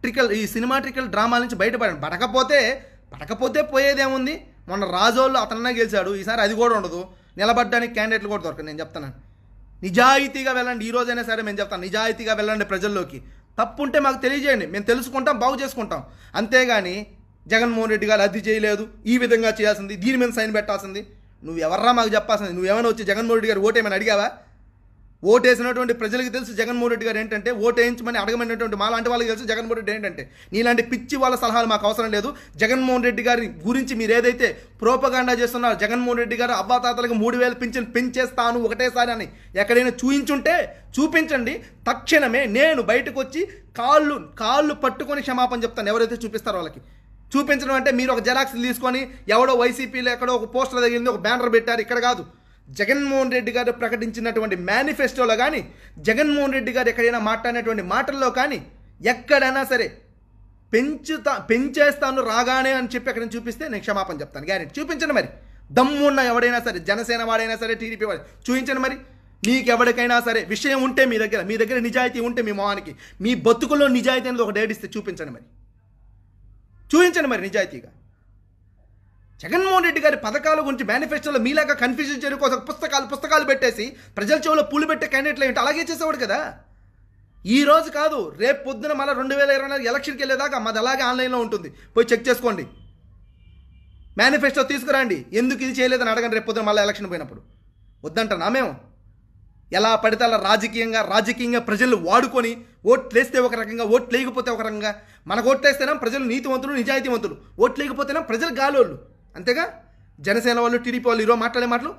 B: ట్రికల్ ఈ ట్రికల్ డ్రామాల నుంచి బయటపడండి పడకపోతే పడకపోతే పోయేదేముంది మొన్న రాజోళ్ళు అతన్నా గెలిచాడు ఈసారి అది కూడా ఉండదు నిలబడ్డానికి క్యాండిడేట్లు కూడా దొరకదు నేను చెప్తాను నిజాయితీగా వెళ్ళండి ఈ రోజైనా సరే మేము చెప్తాను నిజాయితీగా వెళ్ళండి ప్రజల్లోకి తప్పు ఉంటే మాకు తెలియజేయండి మేము తెలుసుకుంటాం బాగు చేసుకుంటాం అంతేగాని జగన్మోహన్ రెడ్డి గారు అది చేయలేదు ఈ విధంగా చేయాల్సింది దీని మీద సైన్ పెట్టాల్సింది నువ్వు ఎవర్రా మాకు చెప్పాల్సింది ఏమైనా వచ్చి జగన్మోహన్ రెడ్డి గారు ఓటేమైనా అడిగావా ఓటేసినటువంటి ప్రజలకు తెలుసు జగన్మోహన్ రెడ్డి గారు ఏంటంటే ఓటేయించమని అడగమైనటువంటి మా లాంటి వాళ్ళకి తెలుసు జగన్మోహన్ రెడ్డి ఏంటంటే నీలాంటి పిచ్చి వాళ్ళ సలహాలు మాకు అవసరం లేదు జగన్మోహన్ రెడ్డి గారి గురించి మీరు ఏదైతే ప్రోపగాండా చేస్తున్నారు జగన్మోహన్ రెడ్డి గారు అవ్వాతాతలకు మూడు వేలు పింఛన్ పెంచేస్తాను ఒకటేసారి అని ఎక్కడైనా చూయించుంటే చూపించండి తక్షణమే నేను బయటకు వచ్చి కాళ్ళు కాళ్ళు పట్టుకొని క్షమాపణ చెప్తాను ఎవరైతే చూపిస్తారో వాళ్ళకి చూపించడం అంటే మీరు ఒక జెరాక్స్ తీసుకొని ఎవడో వైసీపీలో ఎక్కడో ఒక పోస్టర్ తగిలింది ఒక బ్యానర్ పెట్టారు ఇక్కడ కాదు జగన్మోహన్ రెడ్డి గారు ప్రకటించినటువంటి మేనిఫెస్టోలో కానీ జగన్మోహన్ రెడ్డి గారు ఎక్కడైనా మాట్లాడినటువంటి మాటల్లో కానీ ఎక్కడైనా సరే పెంచుతా పెంచేస్తాను రాగానే అని చెప్పి ఎక్కడైనా చూపిస్తే నేను క్షమాపణ చెప్తాను గ్యారెంటీ చూపించండి మరి దమ్మున్న ఎవడైనా సరే జనసేన వాడైనా సరే టీడీపీ వాడు చూపించండి మరి మీకు ఎవరికైనా సరే విషయం ఉంటే మీ దగ్గర మీ దగ్గర నిజాయితీ ఉంటే మీ మొహానికి మీ బతుకుల్లో నిజాయితీ అనేది ఒక డేట్ ఇస్తే చూపించండి మరి చూపించండి మరి నిజాయితీగా జగన్మోహన్ రెడ్డి గారి పథకాల గురించి మేనిఫెస్టోలో మీలాగా కన్ఫ్యూజన్ చేయడం కోసం పుస్తకాలు పుస్తకాలు పెట్టేసి ప్రజల చెవులో పూలు పెట్టే క్యాండిడేట్లు ఏంటి అలాగే చేసేవాడు కదా ఈ రోజు కాదు రేపు పొద్దున మళ్ళీ రెండు వేల ఇరవై నాలుగు ఎలక్షన్కి వెళ్ళేదాకా మాది అలాగే ఆన్లైన్లో ఉంటుంది పోయి చెక్ చేసుకోండి మేనిఫెస్టో తీసుకురండి ఎందుకు ఇది చేయలేదని అడగండి రేపు పొద్దున మళ్ళీ ఎలక్షన్ పోయినప్పుడు వద్దంట మేము ఎలా పడితే అలా రాజకీయంగా రాజకీయంగా ప్రజలు వాడుకొని ఓట్లు వేస్తే ఒక రకంగా ఓట్లు లేకపోతే ఒక రకంగా మనకు ఓట్లేస్తేనే ప్రజలు నీతివంతులు నిజాయితీవంతులు ఓట్లు లేకపోతేనే ప్రజలు గాలోళ్ళు అంతేగా జనసేన వాళ్ళు టీడీపీ వాళ్ళు ఈరోజు మాట్లాడే మాటలు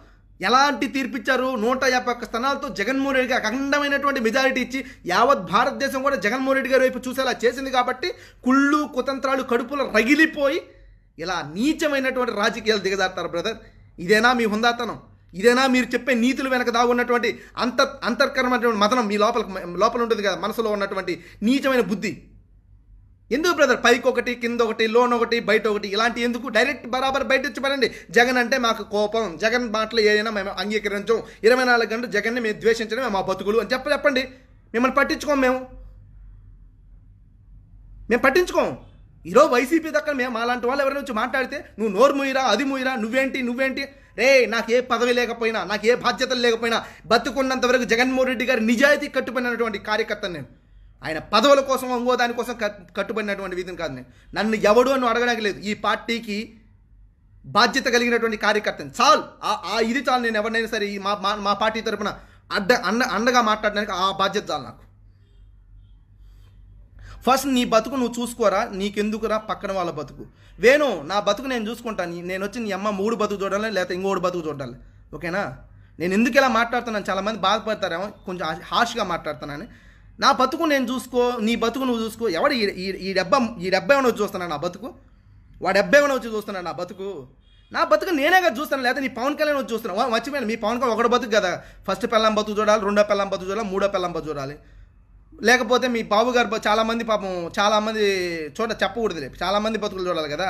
B: ఎలాంటి తీర్పిచ్చారు నూట యాభై ఒక్క స్థానాలతో జగన్మోహన్ రెడ్డి అఖండమైనటువంటి మెజారిటీ ఇచ్చి యావత్ భారతదేశం కూడా జగన్మోహన్ రెడ్డి గారి వైపు చూసేలా చేసింది కాబట్టి కుళ్ళు కుతంత్రాలు కడుపులో రగిలిపోయి ఇలా నీచమైనటువంటి రాజకీయాలు దిగజారుతారు బ్రదర్ ఇదేనా మీ హుందాతనం ఇదేనా మీరు చెప్పే నీతులు వెనక దాగు ఉన్నటువంటి అంత అంతర్కరమైనటువంటి మతనం మీ లోపల లోపల ఉంటుంది కదా మనసులో ఉన్నటువంటి నీచమైన బుద్ధి ఎందుకు బ్రదర్ పైకి ఒకటి కింద ఒకటి లోన్ ఒకటి బయట ఒకటి ఇలాంటి ఎందుకు డైరెక్ట్ బరాబర్ బయట వచ్చి పడండి జగన్ అంటే మాకు కోపం జగన్ మాటలు ఏదైనా మేము అంగీకరించం ఇరవై నాలుగు గంటలు జగన్ని మేము ద్వేషించడం మా బతుకులు అని చెప్ప చెప్పండి మిమ్మల్ని పట్టించుకోం మేము మేము పట్టించుకోం ఈరోజు వైసీపీ దగ్గర మేము అలాంటి వాళ్ళు ఎవరైనా వచ్చి మాట్లాడితే నువ్వు నోరు ముయిరా అది ముయిరా నువ్వేంటి నువ్వేంటి రే నాకు ఏ పదవి లేకపోయినా నాకు ఏ బాధ్యతలు లేకపోయినా బతుకున్నంత వరకు జగన్మోహన్ రెడ్డి గారి నిజాయితీ కట్టుబడినటువంటి కార్యకర్త నేను ఆయన పదవుల కోసం ఇంకో దానికోసం కట్టుబడినటువంటి విధిని కాదు నేను నన్ను ఎవడు అని అడగడానికి లేదు ఈ పార్టీకి బాధ్యత కలిగినటువంటి కార్యకర్తని చాలు ఆ ఇది చాలు నేను ఎవరినైనా సరే ఈ మా మా పార్టీ తరఫున అడ్డ అండ అండగా మాట్లాడడానికి ఆ బాధ్యత చాలు నాకు ఫస్ట్ నీ బతుకు నువ్వు చూసుకోరా నీకెందుకురా పక్కన వాళ్ళ బతుకు వేణు నా బతుకు నేను చూసుకుంటాను నేను వచ్చి నీ అమ్మ మూడు బతుకు చూడాలి లేకపోతే ఇంకోటి బతుకు చూడాలి ఓకేనా నేను ఎందుకు ఇలా మాట్లాడుతున్నాను చాలామంది బాధపడతారేమో కొంచెం హాష్గా మాట్లాడుతున్నాను నా బతుకు నేను చూసుకో నీ బతుకు నువ్వు చూసుకో ఎవడు ఈ డెబ్బ ఈ డెబ్బ ఏమైనా వచ్చి చూస్తున్నా నా బతుకు వాడు డెబ్బ ఏమైనా వచ్చి చూస్తున్నా నా బతుకు నా బతుకు నేనే కదా చూస్తాను లేదా నీ పవన్ కళ్యాణ్ వచ్చి చూస్తున్నాను మర్చిపోయాను మీ పవన్ కళ్యాణ్ ఒకటి బతుకు కదా ఫస్ట్ పెళ్ళం బతుకు చూడాలి రెండో పెళ్ళం బతుకు చూడాలి మూడో పెళ్ళం బతుకు చూడాలి లేకపోతే మీ బాబు గారు చాలామంది పాపం చాలామంది చూడ చెప్పకూడదు రేపు చాలామంది బతుకులు చూడాలి కదా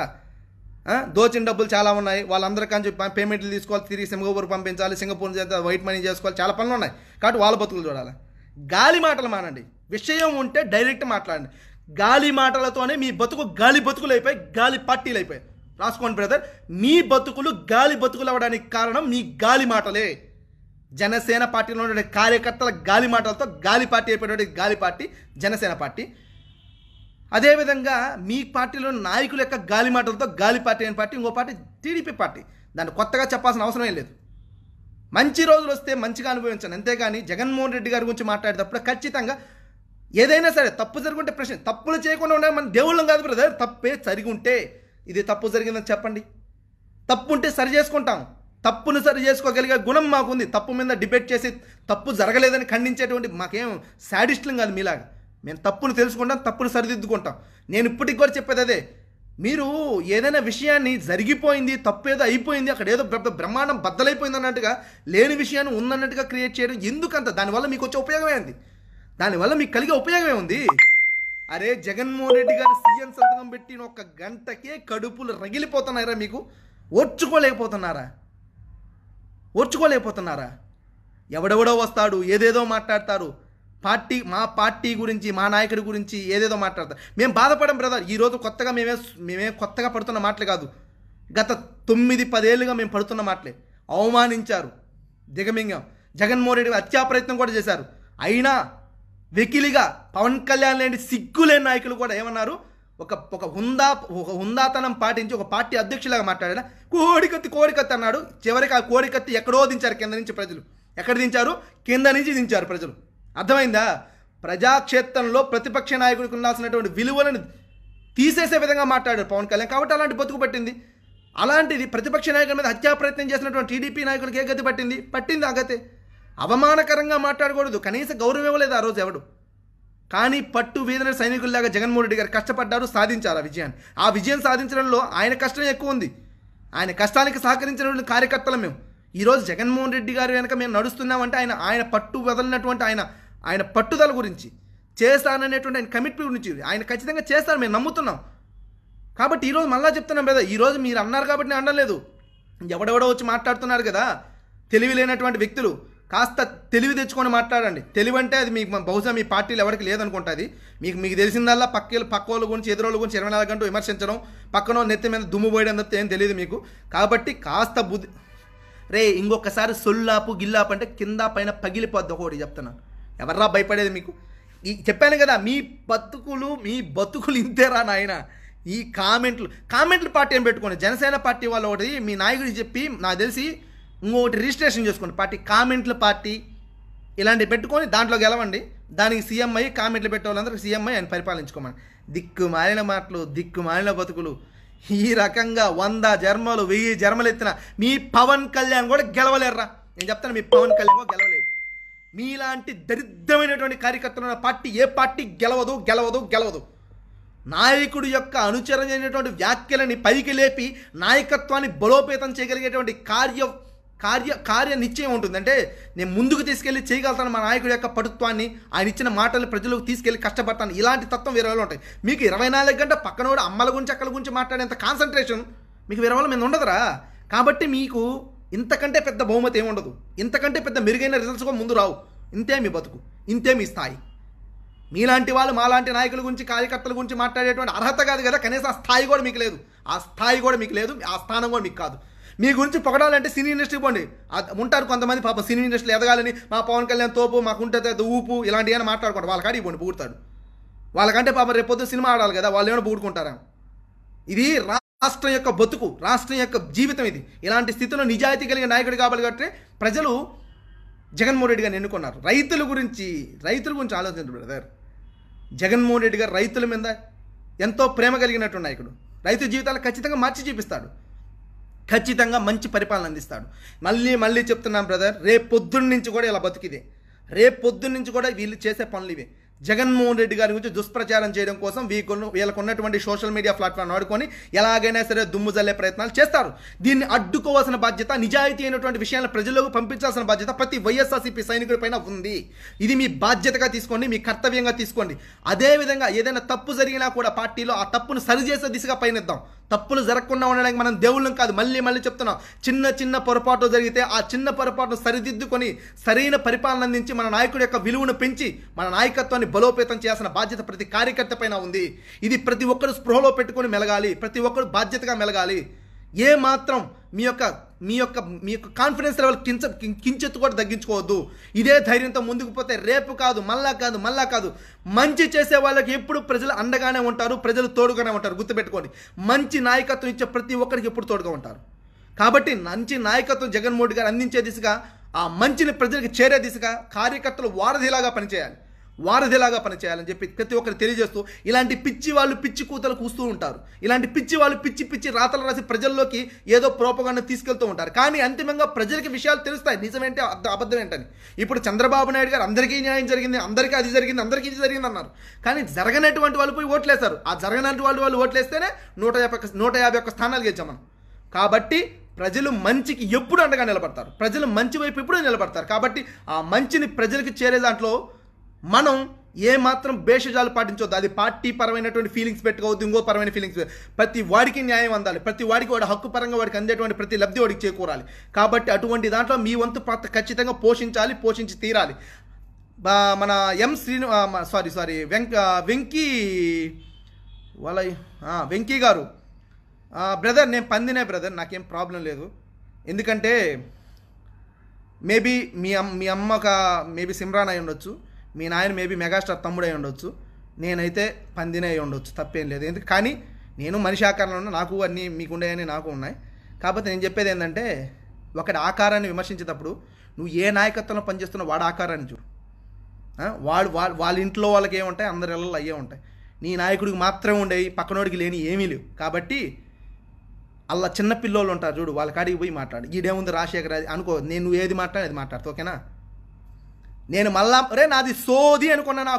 B: దోచిన డబ్బులు చాలా ఉన్నాయి వాళ్ళందరికని చెప్పి పేమెంట్లు తీసుకోవాలి తిరిగి సింగపూర్ పంపించాలి సింగపూర్ వైట్ మనీ చేసుకోవాలి చాలా పనులు ఉన్నాయి కాబట్టి వాళ్ళ బతుకులు చూడాలి గాలి మాటలు మానండి విషయం ఉంటే డైరెక్ట్ మాట్లాడండి గాలి మాటలతోనే మీ బతుకు గాలి బతుకులు అయిపోయి గాలి పార్టీలు అయిపోయాయి రాసుకోండి బ్రదర్ మీ బతుకులు గాలి బతుకులు అవ్వడానికి కారణం మీ గాలి మాటలే జనసేన పార్టీలో ఉండే కార్యకర్తల గాలి మాటలతో గాలి పార్టీ అయిపోయినటువంటి గాలి పార్టీ జనసేన పార్టీ అదేవిధంగా మీ పార్టీలో నాయకుల యొక్క గాలి మాటలతో గాలి పార్టీ అయిన పార్టీ ఇంకో పార్టీ టీడీపీ పార్టీ దాన్ని కొత్తగా చెప్పాల్సిన అవసరం ఏం లేదు మంచి రోజులు వస్తే మంచిగా అనుభవించాను అంతేగాని జగన్మోహన్ రెడ్డి గారి గురించి మాట్లాడేటప్పుడు ఖచ్చితంగా ఏదైనా సరే తప్పు జరుగుంటే ప్రశ్న తప్పులు చేయకుండా ఉండే మన దేవుళ్ళం కాదు బ్రదర్ తప్పే జరిగి ఉంటే ఇది తప్పు జరిగిందని చెప్పండి తప్పు ఉంటే సరి చేసుకుంటాం తప్పును సరి చేసుకోగలిగే గుణం మాకుంది తప్పు మీద డిబేట్ చేసి తప్పు జరగలేదని ఖండించేటువంటి మాకేం శాడిస్టులం కాదు మీలాగా మేము తప్పును తెలుసుకుంటాం తప్పును సరిదిద్దుకుంటాం నేను ఇప్పటికి కూడా చెప్పేది అదే మీరు ఏదైనా విషయాన్ని జరిగిపోయింది తప్పేదో అయిపోయింది అక్కడ ఏదో బ్రహ్మాండం బద్దలైపోయింది అన్నట్టుగా లేని విషయాన్ని ఉందన్నట్టుగా క్రియేట్ చేయడం ఎందుకంత దానివల్ల మీకు వచ్చే ఉపయోగమే ఉంది దానివల్ల మీకు కలిగే ఉపయోగమే ఉంది అరే జగన్మోహన్ రెడ్డి గారు సీఎం సంతకం పెట్టిన ఒక గంటకే కడుపులు రగిలిపోతున్నారా మీకు ఓర్చుకోలేకపోతున్నారా ఓర్చుకోలేకపోతున్నారా ఎవడెవడో వస్తాడు ఏదేదో మాట్లాడతారు పార్టీ మా పార్టీ గురించి మా నాయకుడి గురించి ఏదేదో మాట్లాడతారు మేము బాధపడం బ్రదర్ ఈరోజు కొత్తగా మేమే మేమే కొత్తగా పడుతున్న మాటలు కాదు గత తొమ్మిది పదేళ్ళుగా మేము పడుతున్న మాటలే అవమానించారు దిగమింగం జగన్మోహన్ రెడ్డి హత్యా ప్రయత్నం కూడా చేశారు అయినా వెకిలిగా పవన్ కళ్యాణ్ లేని సిగ్గులేని నాయకులు కూడా ఏమన్నారు ఒక ఒక హుందా ఒక హుందాతనం పాటించి ఒక పార్టీ అధ్యక్షులాగా మాట్లాడారు కోడికత్తి కోడికత్తి అన్నాడు చివరికి ఆ కోడికత్తి ఎక్కడో దించారు కింద నుంచి ప్రజలు ఎక్కడ దించారు కింద నుంచి దించారు ప్రజలు అర్థమైందా ప్రజాక్షేత్రంలో ప్రతిపక్ష నాయకుడికి ఉండాల్సినటువంటి విలువలను తీసేసే విధంగా మాట్లాడారు పవన్ కళ్యాణ్ కాబట్టి అలాంటి బతుకు పట్టింది అలాంటిది ప్రతిపక్ష నాయకుల మీద హత్యా ప్రయత్నం చేసినటువంటి టీడీపీ నాయకులకి ఏ గతి పట్టింది పట్టింది ఆ గతే అవమానకరంగా మాట్లాడకూడదు కనీస గౌరవం ఇవ్వలేదు ఆ రోజు ఎవడు కానీ పట్టు వీధిన సైనికుల్లాగా జగన్మోహన్ రెడ్డి గారు కష్టపడ్డారు సాధించారు ఆ విజయాన్ని ఆ విజయం సాధించడంలో ఆయన కష్టం ఎక్కువ ఉంది ఆయన కష్టానికి సహకరించిన కార్యకర్తలు మేము ఈరోజు జగన్మోహన్ రెడ్డి గారు వెనక మేము నడుస్తున్నామంటే ఆయన ఆయన పట్టు వదలినటువంటి ఆయన ఆయన పట్టుదల గురించి చేస్తాననేటువంటి ఆయన కమిట్మెంట్ గురించి ఆయన ఖచ్చితంగా చేస్తారు మేము నమ్ముతున్నాం కాబట్టి ఈరోజు మళ్ళా చెప్తున్నాం కదా ఈరోజు మీరు అన్నారు కాబట్టి నేను అనలేదు ఎవడెవడో వచ్చి మాట్లాడుతున్నారు కదా తెలివి లేనటువంటి వ్యక్తులు కాస్త తెలివి తెచ్చుకొని మాట్లాడండి తెలివి అంటే అది మీకు బహుశా మీ పార్టీలు ఎవరికి లేదనుకుంటుంది మీకు మీకు తెలిసిందల్లా పక్క పక్క వాళ్ళు గురించి ఎదురోళ్ళ గురించి ఇరవై నాలుగు గంటలు విమర్శించడం పక్కన నెత్తి మీద దుమ్ము పోయడం ఏం తెలియదు మీకు కాబట్టి కాస్త బుద్ధి రే ఇంకొకసారి సొల్లాపు గిల్లాపు అంటే కింద పైన పగిలిపోద్ది ఒకటి చెప్తున్నాను ఎవర్రా భయపడేది మీకు ఈ చెప్పాను కదా మీ బతుకులు మీ బతుకులు ఇంతేరా నాయన ఈ కామెంట్లు కామెంట్లు పార్టీ ఏం పెట్టుకోండి జనసేన పార్టీ వాళ్ళు ఒకటి మీ నాయకుడికి చెప్పి నాకు తెలిసి ఇంకొకటి రిజిస్ట్రేషన్ చేసుకోండి పార్టీ కామెంట్లు పార్టీ ఇలాంటివి పెట్టుకొని దాంట్లో గెలవండి దానికి సీఎంఐ కామెంట్లు పెట్టే వాళ్ళందరూ సీఎంఐ ఆయన పరిపాలించుకోమని దిక్కు మారిన మాటలు దిక్కు మారిన బతుకులు ఈ రకంగా వంద జర్మలు వెయ్యి జర్మలు ఎత్తిన మీ పవన్ కళ్యాణ్ కూడా గెలవలేరురా నేను చెప్తాను మీ పవన్ కళ్యాణ్ కూడా గెలవలేడు మీలాంటి దరిద్రమైనటువంటి కార్యకర్తలు పార్టీ ఏ పార్టీ గెలవదు గెలవదు గెలవదు నాయకుడి యొక్క అనుచరమైనటువంటి వ్యాఖ్యలని పైకి లేపి నాయకత్వాన్ని బలోపేతం చేయగలిగేటువంటి కార్య కార్య కార్య నిశ్చయం ఉంటుంది అంటే నేను ముందుకు తీసుకెళ్ళి చేయగలుగుతాను మా నాయకుడి యొక్క పటుత్వాన్ని ఆయన ఇచ్చిన మాటలు ప్రజలకు తీసుకెళ్ళి కష్టపడతాను ఇలాంటి తత్వం వేరే వాళ్ళు ఉంటాయి మీకు ఇరవై నాలుగు గంటల పక్కన అమ్మల గురించి అక్కల గురించి మాట్లాడేంత కాన్సన్ట్రేషన్ మీకు వేరే వాళ్ళ మీద ఉండదురా కాబట్టి మీకు ఇంతకంటే పెద్ద బహుమతి ఏముండదు ఇంతకంటే పెద్ద మెరుగైన రిజల్ట్స్ కూడా ముందు రావు ఇంతే మీ బతుకు ఇంతే మీ స్థాయి మీలాంటి వాళ్ళు మాలాంటి నాయకుల గురించి కార్యకర్తల గురించి మాట్లాడేటువంటి అర్హత కాదు కదా కనీసం ఆ స్థాయి కూడా మీకు లేదు ఆ స్థాయి కూడా మీకు లేదు ఆ స్థానం కూడా మీకు కాదు మీ గురించి పొగడాలంటే సినీ ఇండస్ట్రీ పోండి ఉంటారు కొంతమంది పాప సినీ ఇండస్ట్రీ ఎదగాలని మా పవన్ కళ్యాణ్ తోపు మాకు ఉంటుంది ఊపు ఇలాంటివి అని మాట్లాడుకోండి వాళ్ళ కాడికి పోండి పూడతాడు వాళ్ళకంటే పాప రేపొద్దు సినిమా ఆడాలి కదా వాళ్ళు ఏమైనా పూడుకుంటారా ఇది రా రాష్ట్రం యొక్క బతుకు రాష్ట్రం యొక్క జీవితం ఇది ఇలాంటి స్థితిలో నిజాయితీ కలిగిన నాయకుడు కాబట్టి ప్రజలు జగన్మోహన్ రెడ్డి గారిని ఎన్నుకున్నారు రైతుల గురించి రైతుల గురించి ఆలోచించండి బ్రదర్ జగన్మోహన్ రెడ్డి గారు రైతుల మీద ఎంతో ప్రేమ కలిగినట్టు నాయకుడు రైతు జీవితాలు ఖచ్చితంగా మార్చి చూపిస్తాడు ఖచ్చితంగా మంచి పరిపాలన అందిస్తాడు మళ్ళీ మళ్ళీ చెప్తున్నాం బ్రదర్ రేపు పొద్దున్న నుంచి కూడా ఇలా బతికిదే రేపు పొద్దున్న నుంచి కూడా వీళ్ళు చేసే పనులు ఇవే జగన్మోహన్ రెడ్డి గారి గురించి దుష్ప్రచారం చేయడం కోసం వీళ్ళు వీళ్ళకు ఉన్నటువంటి సోషల్ మీడియా ప్లాట్ఫామ్ వాడుకొని ఎలాగైనా సరే దుమ్ము జల్లే ప్రయత్నాలు చేస్తారు దీన్ని అడ్డుకోవాల్సిన బాధ్యత నిజాయితీ అయినటువంటి విషయాలను ప్రజలకు పంపించాల్సిన బాధ్యత ప్రతి వైఎస్ఆర్సీపీ సైనికుడిపైన ఉంది ఇది మీ బాధ్యతగా తీసుకోండి మీ కర్తవ్యంగా తీసుకోండి అదేవిధంగా ఏదైనా తప్పు జరిగినా కూడా పార్టీలో ఆ తప్పును సరిచేసే దిశగా పయనిద్దాం తప్పులు జరగకుండా ఉండడానికి మనం దేవుళ్ళం కాదు మళ్ళీ మళ్ళీ చెప్తున్నాం చిన్న చిన్న పొరపాటు జరిగితే ఆ చిన్న పొరపాటును సరిదిద్దుకొని సరైన పరిపాలన అందించి మన నాయకుడి యొక్క విలువను పెంచి మన నాయకత్వాన్ని బలోపేతం చేయాల్సిన బాధ్యత ప్రతి కార్యకర్త పైన ఉంది ఇది ప్రతి ఒక్కరు స్పృహలో పెట్టుకొని మెలగాలి ప్రతి ఒక్కరు బాధ్యతగా మెలగాలి ఏ మాత్రం మీ యొక్క మీ యొక్క మీ యొక్క కాన్ఫిడెన్స్ లెవెల్ కించ కించెత్తు కూడా తగ్గించుకోవద్దు ఇదే ధైర్యంతో ముందుకు పోతే రేపు కాదు మళ్ళా కాదు మళ్ళా కాదు మంచి చేసే వాళ్ళకి ఎప్పుడు ప్రజలు అండగానే ఉంటారు ప్రజలు తోడుగానే ఉంటారు గుర్తుపెట్టుకోండి మంచి నాయకత్వం ఇచ్చే ప్రతి ఒక్కరికి ఎప్పుడు తోడుగా ఉంటారు కాబట్టి మంచి నాయకత్వం జగన్మోహన్ గారు అందించే దిశగా ఆ మంచిని ప్రజలకు చేరే దిశగా కార్యకర్తలు వారధిలాగా పనిచేయాలి వారధిలాగా పనిచేయాలని చెప్పి ప్రతి ఒక్కరు తెలియజేస్తూ ఇలాంటి పిచ్చి వాళ్ళు పిచ్చి కూతలు కూస్తూ ఉంటారు ఇలాంటి పిచ్చి వాళ్ళు పిచ్చి పిచ్చి రాతలు రాసి ప్రజల్లోకి ఏదో ప్రోపగాన్ని తీసుకెళ్తూ ఉంటారు కానీ అంతిమంగా ప్రజలకి విషయాలు తెలుస్తాయి నిజమేంటి అబద్ధం ఏంటని ఇప్పుడు చంద్రబాబు నాయుడు గారు అందరికీ న్యాయం జరిగింది అందరికీ అది జరిగింది అందరికీ ఇది జరిగింది అన్నారు కానీ జరగనటువంటి వాళ్ళు పోయి ఓట్లేస్తారు ఆ జరగనటువంటి వాళ్ళు వాళ్ళు ఓట్లేస్తేనే నూట యాభై నూట యాభై ఒక్క స్థానాలు గెలిచాం మనం కాబట్టి ప్రజలు మంచికి ఎప్పుడు అండగా నిలబడతారు ప్రజలు మంచి వైపు ఎప్పుడూ నిలబడతారు కాబట్టి ఆ మంచిని ప్రజలకు చేరే దాంట్లో మనం ఏ మాత్రం భేషజాలు పాటించొద్దు అది పార్టీ పరమైనటువంటి ఫీలింగ్స్ పెట్టుకోవద్దు ఇంకో పరమైన ఫీలింగ్స్ ప్రతి వాడికి న్యాయం అందాలి ప్రతి వాడికి వాడి హక్కు పరంగా వాడికి అందేటువంటి ప్రతి లబ్ధి వాడికి చేకూరాలి కాబట్టి అటువంటి దాంట్లో మీ వంతు పాత్ర ఖచ్చితంగా పోషించాలి పోషించి తీరాలి మన ఎం శ్రీనివా సారీ సారీ వెంక వెంకీ వాళ్ళ వెంకీ గారు బ్రదర్ నేను పందినే బ్రదర్ నాకేం ప్రాబ్లం లేదు ఎందుకంటే మేబీ మీ అమ్మ మీ అమ్మ ఒక మేబీ సిమ్రాన్ అయి ఉండొచ్చు మీ నాయన మేబీ మెగాస్టార్ తమ్ముడై ఉండొచ్చు నేనైతే పందినే అయి ఉండొచ్చు తప్పేం లేదు ఎందుకు కానీ నేను మనిషి ఆకారంలో ఉన్నా నాకు అన్నీ మీకు ఉండేవని నాకు ఉన్నాయి కాకపోతే నేను చెప్పేది ఏంటంటే ఒకటి ఆకారాన్ని విమర్శించేటప్పుడు నువ్వు ఏ నాయకత్వంలో పనిచేస్తున్నావు వాడు ఆకారాన్ని చూడు వాడు వాళ్ళ వాళ్ళ ఇంట్లో వాళ్ళకి ఏముంటాయి అందరి ఇళ్ళలో అయ్యే ఉంటాయి నీ నాయకుడికి మాత్రమే ఉండేవి పక్కనోడికి లేని ఏమీ లేవు కాబట్టి అలా చిన్న పిల్లోళ్ళు ఉంటారు చూడు వాళ్ళ కాడికి పోయి మాట్లాడు ఈడేముంది రాజశేఖర్ అది అనుకో నేను నువ్వు ఏది మాట్లాడి అది మాట్లాడుతా ఓకేనా నేను మళ్ళా రే నాది సోది అనుకున్న నా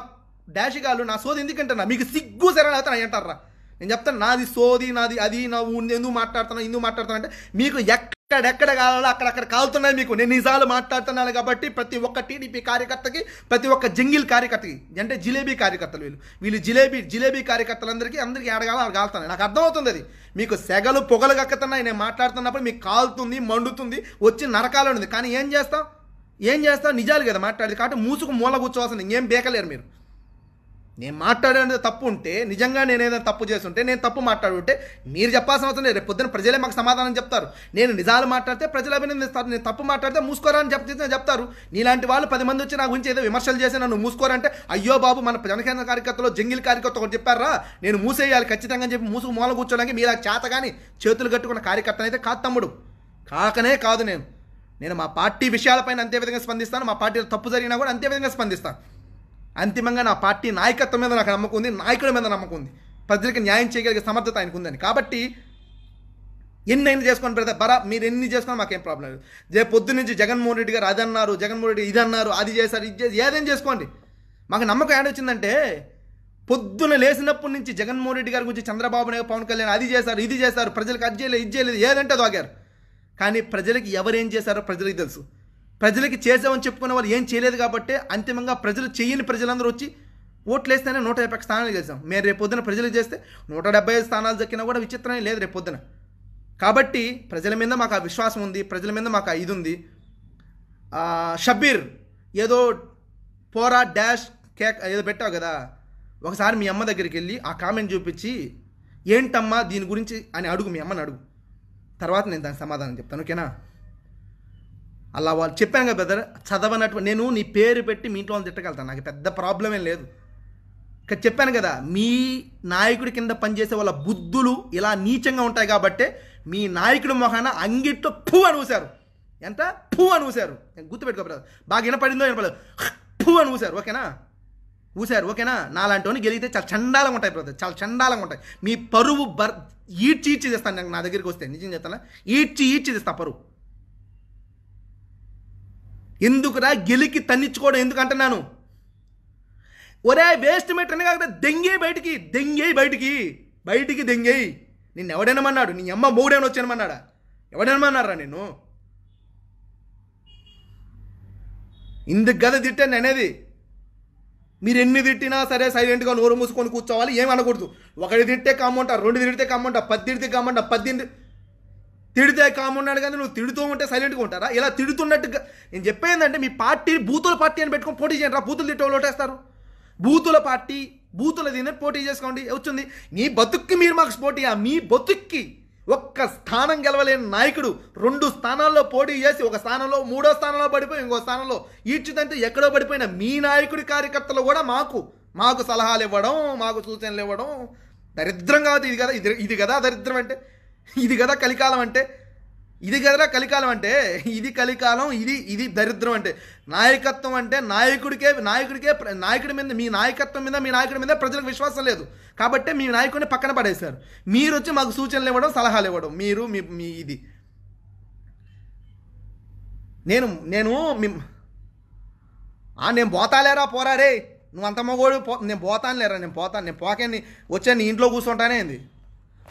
B: డాషిగాలు నా సోది ఎందుకు అంటారా మీకు సిగ్గు సరే లేకపోతే నేను అంటారా నేను చెప్తాను నాది సోది నాది అది నా ఎందుకు మాట్లాడుతున్నా ఎందుకు మాట్లాడుతున్నా అంటే మీకు ఎక్కడెక్కడ కావాలో అక్కడక్కడ కాలుతున్నాయి మీకు నేను నిజాలు మాట్లాడుతున్నాను కాబట్టి ప్రతి ఒక్క టీడీపీ కార్యకర్తకి ప్రతి ఒక్క జంగిల్ కార్యకర్తకి అంటే జిలేబీ కార్యకర్తలు వీళ్ళు వీళ్ళు జిలేబీ జిలేబీ కార్యకర్తలందరికీ అందరికీ ఏడగాల కాలుతున్నాయి నాకు అర్థమవుతుంది అది మీకు సెగలు పొగలు కక్కుతున్నాయి నేను మాట్లాడుతున్నప్పుడు మీకు కాలుతుంది మండుతుంది వచ్చి నరకాలనుంది కానీ ఏం చేస్తాం ఏం చేస్తా నిజాలు కదా మాట్లాడేది కాబట్టి మూసుకు మూల కూర్చోవాల్సింది ఇంకేం బేకలేరు మీరు నేను మాట్లాడేది తప్పు ఉంటే నిజంగా నేను ఏదైనా తప్పు చేస్తుంటే నేను తప్పు మాట్లాడుంటే మీరు చెప్పాల్సిన అవసరం లేదు రేపు పొద్దున ప్రజలే మాకు సమాధానం చెప్తారు నేను నిజాలు మాట్లాడితే ప్రజలు అభినందిస్తారు నేను తప్పు మాట్లాడితే మూసుకోరా అని చెప్పి చెప్తారు నీలాంటి వాళ్ళు పది మంది వచ్చి నా గురించి ఏదో విమర్శలు చేసి నన్ను మూసుకోరంటే అయ్యో బాబు మన జనకేంద్ర కార్యకర్తలో జంగిల్ కార్యకర్త ఒకటి చెప్పారా నేను మూసేయాలి ఖచ్చితంగా చెప్పి మూసుకు మూల కూర్చోడానికి మీరు ఆ చేత కానీ చేతులు కట్టుకున్న కార్యకర్తనైతే కాదు తమ్ముడు కాకనే కాదు నేను నేను మా పార్టీ విషయాలపైన అంతే విధంగా స్పందిస్తాను మా పార్టీలో తప్పు జరిగినా కూడా అంతే విధంగా స్పందిస్తాను అంతిమంగా నా పార్టీ నాయకత్వం మీద నాకు నమ్మకం ఉంది నాయకుడి మీద నమ్మకం ఉంది ప్రజలకు న్యాయం చేయగలిగే సమర్థత ఆయనకు ఉందని కాబట్టి ఎన్నైనా చేసుకొని పెడతా బరా మీరు ఎన్ని చేసుకున్నా మాకేం ప్రాబ్లం లేదు రేపు పొద్దు నుంచి జగన్మోహన్ రెడ్డి గారు అది అన్నారు జగన్మోహన్ రెడ్డి ఇది అన్నారు అది చేశారు ఇది చేసి ఏదైనా చేసుకోండి మాకు నమ్మకం వచ్చిందంటే పొద్దున లేచినప్పటి నుంచి జగన్మోహన్ రెడ్డి గారి గురించి చంద్రబాబు నాయుడు పవన్ కళ్యాణ్ అది చేశారు ఇది చేశారు ప్రజలకు అది చేయలేదు ఇది చేయలేదు ఏదంటే దాగారు కానీ ప్రజలకి ఎవరేం చేశారో ప్రజలకు తెలుసు ప్రజలకి చేసామని చెప్పుకున్న వాళ్ళు ఏం చేయలేదు కాబట్టి అంతిమంగా ప్రజలు చేయని ప్రజలందరూ వచ్చి ఓట్లేస్తేనే నూట యాభై స్థానాలు చేసాం మేము రేపొద్దున ప్రజలు చేస్తే నూట డెబ్బై ఐదు స్థానాలు దక్కినా కూడా విచిత్రమే లేదు రేపొద్దున కాబట్టి ప్రజల మీద మాకు ఆ విశ్వాసం ఉంది ప్రజల మీద మాకు ఇది ఉంది షబ్బీర్ ఏదో పోరా డాష్ కేక్ ఏదో పెట్టావు కదా ఒకసారి మీ అమ్మ దగ్గరికి వెళ్ళి ఆ కామెంట్ చూపించి ఏంటమ్మా దీని గురించి అని అడుగు మీ అమ్మని అడుగు తర్వాత నేను దానికి సమాధానం చెప్తాను ఓకేనా అలా వాళ్ళు చెప్పాను కదా బ్రదర్ చదవనట్టు నేను నీ పేరు పెట్టి మీ ఇంట్లో తిట్టగలుగుతాను నాకు పెద్ద ప్రాబ్లం ఏం లేదు ఇక్కడ చెప్పాను కదా మీ నాయకుడి కింద పనిచేసే వాళ్ళ బుద్ధులు ఇలా నీచంగా ఉంటాయి కాబట్టి మీ నాయకుడి మొహాన అంగిట్లో పూ అని ఊశారు ఎంత పూ అని ఊశారు గుర్తుపెట్టుకో బాగా వినపడిందో వినపడదు పూ అని ఊశారు ఓకేనా ఊశారు ఓకేనా నాలాంటి గెలిగితే చాలా చండాలంగా ఉంటాయి బ్రదర్ చాలా చండాలంగా ఉంటాయి మీ పరువు బర్ ఈడ్చి ఈడ్చి తెస్తాను నాకు నా దగ్గరికి వస్తే నిజం చేస్తాను ఈడ్చి ఈడ్చి తెస్తా పరువు ఎందుకురా గెలికి తన్నించుకోవడం ఎందుకంటున్నాను నేను ఒరే వేస్ట్ మీటర్ అనే కాకపోతే దెంగే బయటికి దెంగేయి బయటికి బయటికి దెంగేయి నిన్ను ఎవడేనమన్నాడు నీ అమ్మ మూడేమని వచ్చానమన్నాడా ఎవడేనమన్నారా నేను ఇందుకు గద తిట్టాను అనేది మీరు ఎన్ని తిట్టినా సరే సైలెంట్గా నోరు మూసుకొని కూర్చోవాలి ఏం అనకూడదు ఒకటి తిట్టే కామంటా రెండు తిడితే కామంటా పది తిడితే కామంటా పది తిడితే కామన్నాడు కానీ నువ్వు తిడుతూ ఉంటే సైలెంట్గా ఉంటారా ఇలా తిడుతున్నట్టుగా నేను చెప్పేందంటే మీ పార్టీ బూతుల పార్టీ అని పెట్టుకొని పోటీ చేయండి రా బూతులు తిట్టే ఓటేస్తారు బూతుల పార్టీ బూతుల దీన్ని పోటీ చేసుకోండి వచ్చింది మీ బతుక్కి మీరు మాకు పోటీయా మీ బతుక్కి ఒక్క స్థానం గెలవలేని నాయకుడు రెండు స్థానాల్లో పోటీ చేసి ఒక స్థానంలో మూడో స్థానంలో పడిపోయి ఇంకో స్థానంలో ఈడ్చిదంటే ఎక్కడో పడిపోయిన మీ నాయకుడి కార్యకర్తలు కూడా మాకు మాకు సలహాలు ఇవ్వడం మాకు సూచనలు ఇవ్వడం దరిద్రంగా ఇది కదా ఇది ఇది కదా దరిద్రం అంటే ఇది కదా కలికాలం అంటే ఇది కదరా కలికాలం అంటే ఇది కలికాలం ఇది ఇది దరిద్రం అంటే నాయకత్వం అంటే నాయకుడికే నాయకుడికే నాయకుడి మీద మీ నాయకత్వం మీద మీ నాయకుడి మీద ప్రజలకు విశ్వాసం లేదు కాబట్టి మీ నాయకుడిని పక్కన పడేశారు మీరు వచ్చి మాకు సూచనలు ఇవ్వడం సలహాలు ఇవ్వడం మీరు మీ మీ ఇది నేను నేను నేను పోతాలేరా పోరారే నువ్వు అంత మగోడు పో నేను పోతాను లేరా నేను పోతాను నేను పోకే వచ్చాను నీ ఇంట్లో కూర్చుంటానే ఏంది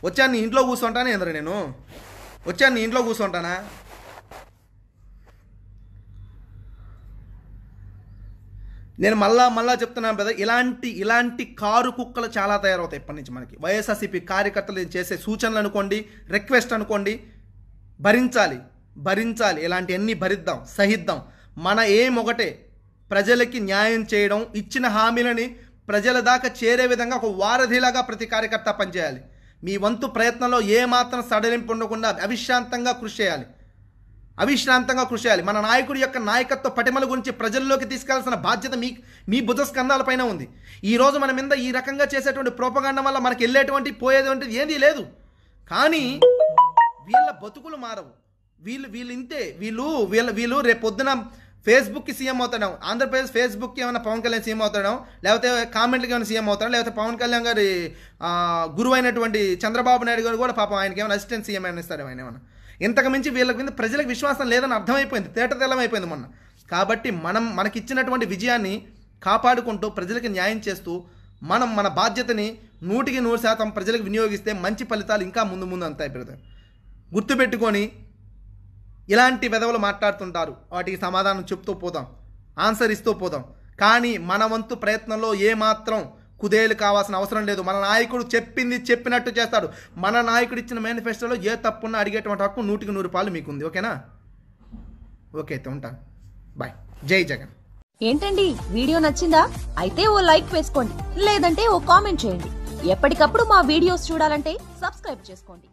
B: వచ్చాను నీ ఇంట్లో కూర్చుంటానే ఏందిరా నేను వచ్చాను నీ ఇంట్లో కూర్చుంటానా నేను మళ్ళా మళ్ళా చెప్తున్నాను కదా ఇలాంటి ఇలాంటి కారు కుక్కలు చాలా తయారవుతాయి ఇప్పటి నుంచి మనకి వైఎస్ఆర్సీపీ కార్యకర్తలు చేసే సూచనలు అనుకోండి రిక్వెస్ట్ అనుకోండి భరించాలి భరించాలి ఇలాంటివన్నీ భరిద్దాం సహిద్దాం మన ఏం ఒకటే ప్రజలకి న్యాయం చేయడం ఇచ్చిన హామీలని ప్రజల దాకా చేరే విధంగా ఒక వారధిలాగా ప్రతి కార్యకర్త పనిచేయాలి మీ వంతు ప్రయత్నంలో ఏమాత్రం సడలింపు ఉండకుండా అవిశ్రాంతంగా కృషి చేయాలి అవిశ్రాంతంగా కృషి చేయాలి మన నాయకుడి యొక్క నాయకత్వ పటిమల గురించి ప్రజల్లోకి తీసుకెళ్లాల్సిన బాధ్యత మీ మీ పైన ఉంది ఈరోజు మన మీద ఈ రకంగా చేసేటువంటి ప్రోపగాండం వల్ల మనకి వెళ్ళేటువంటి పోయేటువంటిది ఏదీ లేదు కానీ వీళ్ళ బతుకులు మారవు వీళ్ళు వీళ్ళు ఇంతే వీళ్ళు వీళ్ళ వీళ్ళు రేపొద్దున ఫేస్బుక్కి సీఎం అవుతాడం ఆంధ్రప్రదేశ్ ఫేస్బుక్కి ఏమైనా పవన్ కళ్యాణ్ సీఎం అవుతాడు లేకపోతే కామెంట్లకి ఏమైనా సీఎం అవుతాడు లేకపోతే పవన్ కళ్యాణ్ గారి గురువైనటువంటి చంద్రబాబు నాయుడు గారు కూడా పాపం ఆయనకి ఏమైనా అసిస్టెంట్ సీఎం అయినా ఇస్తారు ఆయన ఏమైనా ఇంతకు మించి వీళ్ళకి మీద ప్రజలకు విశ్వాసం లేదని అర్థమైపోయింది తేట తెల్లమైపోయింది మొన్న కాబట్టి మనం మనకిచ్చినటువంటి విజయాన్ని కాపాడుకుంటూ ప్రజలకు న్యాయం చేస్తూ మనం మన బాధ్యతని నూటికి నూరు శాతం ప్రజలకు వినియోగిస్తే మంచి ఫలితాలు ఇంకా ముందు ముందు అంతాయి బ్రదర్ గుర్తుపెట్టుకొని ఇలాంటి విధవలు మాట్లాడుతుంటారు వాటికి సమాధానం చెప్తూ పోదాం ఆన్సర్ ఇస్తూ పోదాం కానీ మన వంతు ప్రయత్నంలో ఏమాత్రం కుదేలు కావాల్సిన అవసరం లేదు మన నాయకుడు చెప్పింది చెప్పినట్టు చేస్తాడు మన నాయకుడు ఇచ్చిన మేనిఫెస్టోలో ఏ తప్పున్నా అడిగేటువంటి హక్కు నూటికి నూరు మీకు మీకుంది ఓకేనా ఓకే అయితే ఉంటాను బాయ్ జై జగన్ ఏంటండి వీడియో నచ్చిందా అయితే ఓ లైక్ వేసుకోండి లేదంటే ఓ
A: కామెంట్ చేయండి ఎప్పటికప్పుడు మా వీడియోస్ చూడాలంటే
B: సబ్స్క్రైబ్ చేసుకోండి